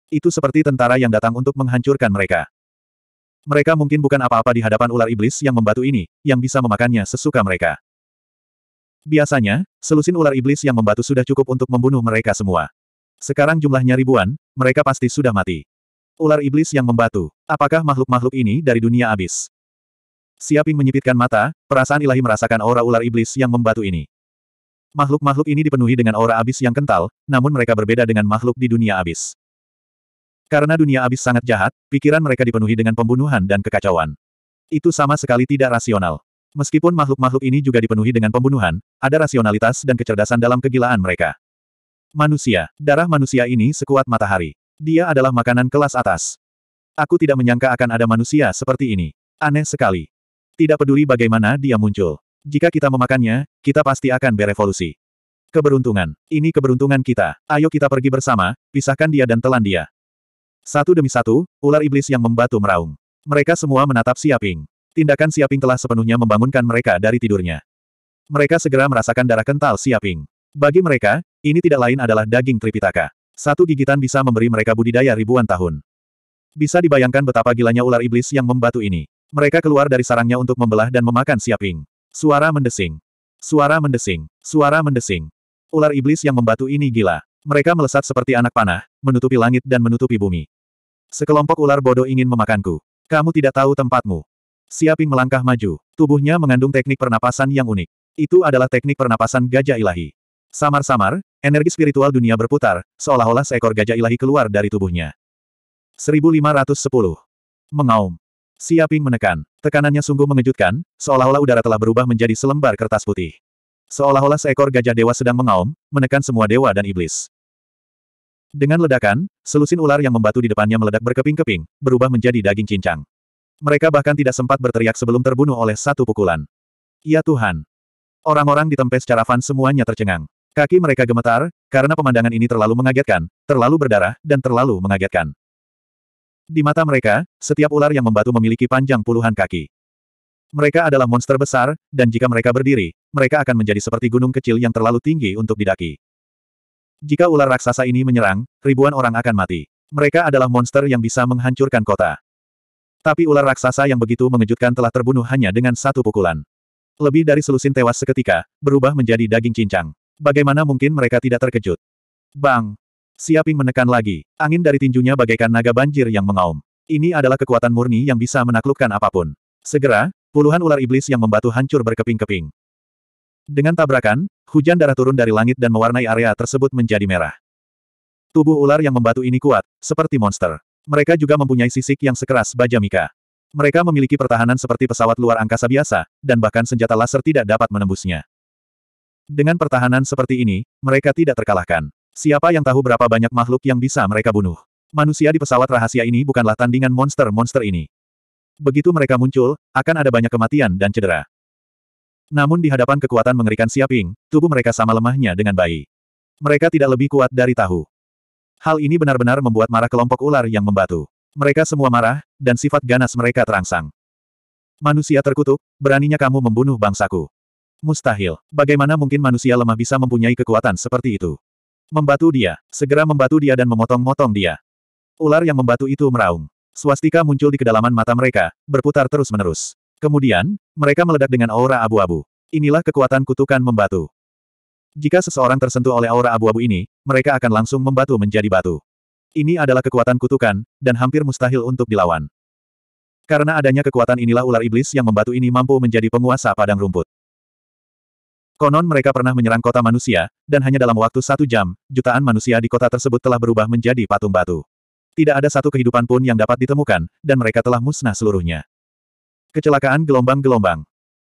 Itu seperti tentara yang datang untuk menghancurkan mereka. Mereka mungkin bukan apa-apa di hadapan ular iblis yang membatu ini, yang bisa memakannya sesuka mereka. Biasanya, selusin ular iblis yang membatu sudah cukup untuk membunuh mereka semua. Sekarang jumlahnya ribuan, mereka pasti sudah mati. Ular iblis yang membatu, apakah makhluk-makhluk ini dari dunia abis? Siaping menyipitkan mata, perasaan ilahi merasakan aura ular iblis yang membatu ini. Makhluk-makhluk ini dipenuhi dengan aura abis yang kental, namun mereka berbeda dengan makhluk di dunia abis. Karena dunia abis sangat jahat, pikiran mereka dipenuhi dengan pembunuhan dan kekacauan. Itu sama sekali tidak rasional. Meskipun makhluk-makhluk ini juga dipenuhi dengan pembunuhan, ada rasionalitas dan kecerdasan dalam kegilaan mereka. Manusia, darah manusia ini sekuat matahari. Dia adalah makanan kelas atas. Aku tidak menyangka akan ada manusia seperti ini. Aneh sekali. Tidak peduli bagaimana dia muncul. Jika kita memakannya, kita pasti akan berevolusi. Keberuntungan. Ini keberuntungan kita. Ayo kita pergi bersama, pisahkan dia dan telan dia. Satu demi satu, ular iblis yang membatu meraung. Mereka semua menatap Siaping. Tindakan Siaping telah sepenuhnya membangunkan mereka dari tidurnya. Mereka segera merasakan darah kental Siaping. Bagi mereka, ini tidak lain adalah daging Tripitaka. Satu gigitan bisa memberi mereka budidaya ribuan tahun. Bisa dibayangkan betapa gilanya ular iblis yang membatu ini. Mereka keluar dari sarangnya untuk membelah dan memakan Siaping. Suara mendesing. Suara mendesing. Suara mendesing. Ular iblis yang membatu ini gila. Mereka melesat seperti anak panah, menutupi langit dan menutupi bumi. Sekelompok ular bodoh ingin memakanku. Kamu tidak tahu tempatmu. Siaping melangkah maju. Tubuhnya mengandung teknik pernapasan yang unik. Itu adalah teknik pernapasan gajah ilahi. Samar-samar, energi spiritual dunia berputar, seolah-olah seekor gajah ilahi keluar dari tubuhnya. 1510. Mengaum. Siaping menekan. Tekanannya sungguh mengejutkan, seolah-olah udara telah berubah menjadi selembar kertas putih. Seolah-olah seekor gajah dewa sedang mengaum, menekan semua dewa dan iblis. Dengan ledakan, selusin ular yang membatu di depannya meledak berkeping-keping, berubah menjadi daging cincang. Mereka bahkan tidak sempat berteriak sebelum terbunuh oleh satu pukulan. Ya Tuhan! Orang-orang ditempes secara fan semuanya tercengang. Kaki mereka gemetar, karena pemandangan ini terlalu mengagetkan, terlalu berdarah, dan terlalu mengagetkan. Di mata mereka, setiap ular yang membatu memiliki panjang puluhan kaki. Mereka adalah monster besar, dan jika mereka berdiri, mereka akan menjadi seperti gunung kecil yang terlalu tinggi untuk didaki. Jika ular raksasa ini menyerang, ribuan orang akan mati. Mereka adalah monster yang bisa menghancurkan kota. Tapi ular raksasa yang begitu mengejutkan telah terbunuh hanya dengan satu pukulan. Lebih dari selusin tewas seketika, berubah menjadi daging cincang. Bagaimana mungkin mereka tidak terkejut? Bang! Siaping menekan lagi. Angin dari tinjunya bagaikan naga banjir yang mengaum. Ini adalah kekuatan murni yang bisa menaklukkan apapun. Segera, puluhan ular iblis yang membatu hancur berkeping-keping. Dengan tabrakan, hujan darah turun dari langit dan mewarnai area tersebut menjadi merah. Tubuh ular yang membatu ini kuat, seperti monster. Mereka juga mempunyai sisik yang sekeras baja mika. Mereka memiliki pertahanan seperti pesawat luar angkasa biasa, dan bahkan senjata laser tidak dapat menembusnya. Dengan pertahanan seperti ini, mereka tidak terkalahkan. Siapa yang tahu berapa banyak makhluk yang bisa mereka bunuh? Manusia di pesawat rahasia ini bukanlah tandingan monster-monster ini. Begitu mereka muncul, akan ada banyak kematian dan cedera. Namun di hadapan kekuatan mengerikan Siaping, tubuh mereka sama lemahnya dengan bayi. Mereka tidak lebih kuat dari tahu. Hal ini benar-benar membuat marah kelompok ular yang membatu. Mereka semua marah, dan sifat ganas mereka terangsang. Manusia terkutuk, beraninya kamu membunuh bangsaku. Mustahil, bagaimana mungkin manusia lemah bisa mempunyai kekuatan seperti itu? Membatu dia, segera membatu dia dan memotong-motong dia. Ular yang membatu itu meraung. Swastika muncul di kedalaman mata mereka, berputar terus-menerus. Kemudian, mereka meledak dengan aura abu-abu. Inilah kekuatan kutukan membatu. Jika seseorang tersentuh oleh aura abu-abu ini, mereka akan langsung membatu menjadi batu. Ini adalah kekuatan kutukan, dan hampir mustahil untuk dilawan. Karena adanya kekuatan inilah ular iblis yang membatu ini mampu menjadi penguasa padang rumput. Konon mereka pernah menyerang kota manusia, dan hanya dalam waktu satu jam, jutaan manusia di kota tersebut telah berubah menjadi patung batu. Tidak ada satu kehidupan pun yang dapat ditemukan, dan mereka telah musnah seluruhnya. Kecelakaan gelombang-gelombang.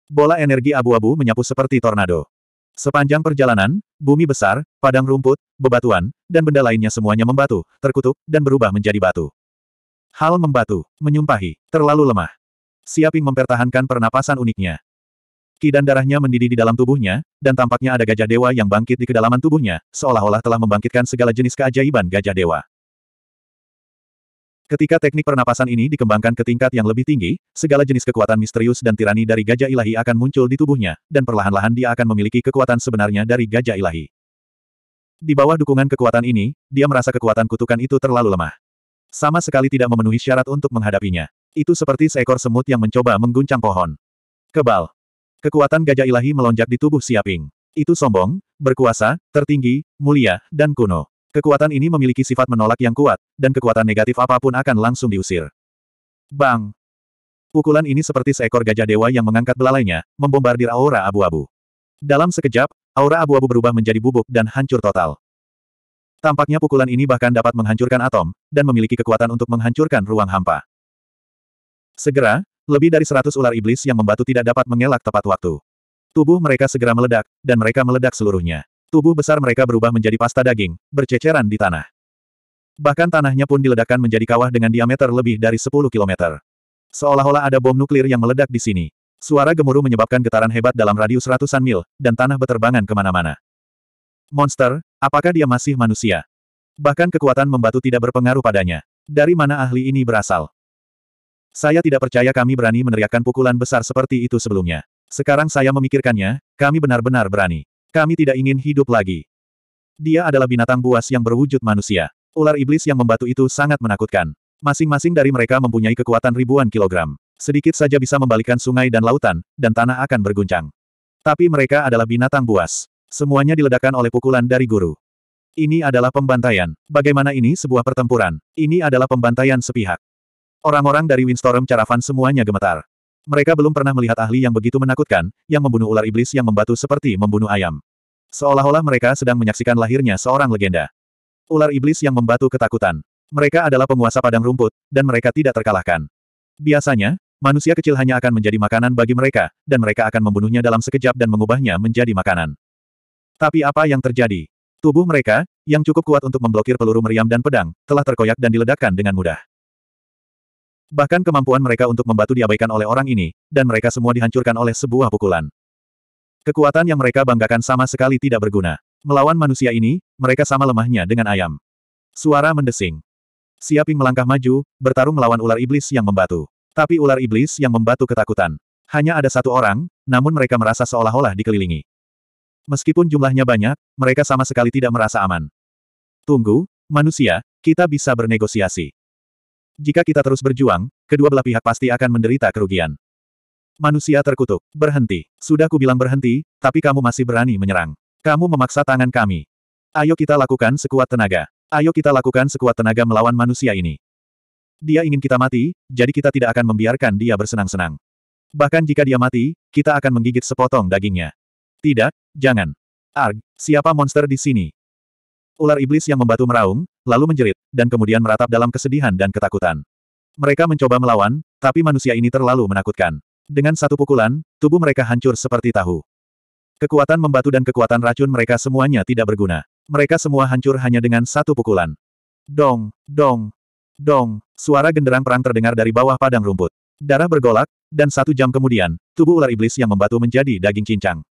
Bola energi abu-abu menyapu seperti tornado. Sepanjang perjalanan, bumi besar, padang rumput, bebatuan, dan benda lainnya semuanya membatu, terkutuk, dan berubah menjadi batu. Hal membatu, menyumpahi, terlalu lemah. Siaping mempertahankan pernapasan uniknya. Ki dan darahnya mendidih di dalam tubuhnya, dan tampaknya ada gajah dewa yang bangkit di kedalaman tubuhnya, seolah-olah telah membangkitkan segala jenis keajaiban gajah dewa. Ketika teknik pernapasan ini dikembangkan ke tingkat yang lebih tinggi, segala jenis kekuatan misterius dan tirani dari gajah ilahi akan muncul di tubuhnya, dan perlahan-lahan dia akan memiliki kekuatan sebenarnya dari gajah ilahi. Di bawah dukungan kekuatan ini, dia merasa kekuatan kutukan itu terlalu lemah. Sama sekali tidak memenuhi syarat untuk menghadapinya. Itu seperti seekor semut yang mencoba mengguncang pohon. Kebal. Kekuatan gajah ilahi melonjak di tubuh Siaping. Itu sombong, berkuasa, tertinggi, mulia, dan kuno. Kekuatan ini memiliki sifat menolak yang kuat, dan kekuatan negatif apapun akan langsung diusir. Bang! Pukulan ini seperti seekor gajah dewa yang mengangkat belalainya, membombardir aura abu-abu. Dalam sekejap, aura abu-abu berubah menjadi bubuk dan hancur total. Tampaknya pukulan ini bahkan dapat menghancurkan atom, dan memiliki kekuatan untuk menghancurkan ruang hampa. Segera, lebih dari seratus ular iblis yang membatu tidak dapat mengelak tepat waktu. Tubuh mereka segera meledak, dan mereka meledak seluruhnya. Tubuh besar mereka berubah menjadi pasta daging, berceceran di tanah. Bahkan tanahnya pun diledakkan menjadi kawah dengan diameter lebih dari 10 km. Seolah-olah ada bom nuklir yang meledak di sini. Suara gemuruh menyebabkan getaran hebat dalam radius ratusan mil, dan tanah beterbangan kemana-mana. Monster, apakah dia masih manusia? Bahkan kekuatan membatu tidak berpengaruh padanya. Dari mana ahli ini berasal? Saya tidak percaya kami berani meneriakkan pukulan besar seperti itu sebelumnya. Sekarang saya memikirkannya, kami benar-benar berani. Kami tidak ingin hidup lagi. Dia adalah binatang buas yang berwujud manusia. Ular iblis yang membatu itu sangat menakutkan. Masing-masing dari mereka mempunyai kekuatan ribuan kilogram. Sedikit saja bisa membalikan sungai dan lautan, dan tanah akan berguncang. Tapi mereka adalah binatang buas. Semuanya diledakkan oleh pukulan dari guru. Ini adalah pembantaian. Bagaimana ini sebuah pertempuran? Ini adalah pembantaian sepihak. Orang-orang dari Windstorm Caravan semuanya gemetar. Mereka belum pernah melihat ahli yang begitu menakutkan, yang membunuh ular iblis yang membatu seperti membunuh ayam. Seolah-olah mereka sedang menyaksikan lahirnya seorang legenda. Ular iblis yang membatu ketakutan. Mereka adalah penguasa padang rumput, dan mereka tidak terkalahkan. Biasanya, manusia kecil hanya akan menjadi makanan bagi mereka, dan mereka akan membunuhnya dalam sekejap dan mengubahnya menjadi makanan. Tapi apa yang terjadi? Tubuh mereka, yang cukup kuat untuk memblokir peluru meriam dan pedang, telah terkoyak dan diledakkan dengan mudah. Bahkan kemampuan mereka untuk membantu diabaikan oleh orang ini, dan mereka semua dihancurkan oleh sebuah pukulan. Kekuatan yang mereka banggakan sama sekali tidak berguna. Melawan manusia ini, mereka sama lemahnya dengan ayam. Suara mendesing. Siaping melangkah maju, bertarung melawan ular iblis yang membatu. Tapi ular iblis yang membatu ketakutan. Hanya ada satu orang, namun mereka merasa seolah-olah dikelilingi. Meskipun jumlahnya banyak, mereka sama sekali tidak merasa aman. Tunggu, manusia, kita bisa bernegosiasi. Jika kita terus berjuang, kedua belah pihak pasti akan menderita kerugian. Manusia terkutuk. Berhenti. Sudah kubilang berhenti, tapi kamu masih berani menyerang. Kamu memaksa tangan kami. Ayo kita lakukan sekuat tenaga. Ayo kita lakukan sekuat tenaga melawan manusia ini. Dia ingin kita mati, jadi kita tidak akan membiarkan dia bersenang-senang. Bahkan jika dia mati, kita akan menggigit sepotong dagingnya. Tidak, jangan. Arg, siapa monster di sini? Ular iblis yang membatu meraung, lalu menjerit, dan kemudian meratap dalam kesedihan dan ketakutan. Mereka mencoba melawan, tapi manusia ini terlalu menakutkan. Dengan satu pukulan, tubuh mereka hancur seperti tahu. Kekuatan membatu dan kekuatan racun mereka semuanya tidak berguna. Mereka semua hancur hanya dengan satu pukulan. Dong, dong, dong, suara genderang perang terdengar dari bawah padang rumput. Darah bergolak, dan satu jam kemudian, tubuh ular iblis yang membatu menjadi daging cincang.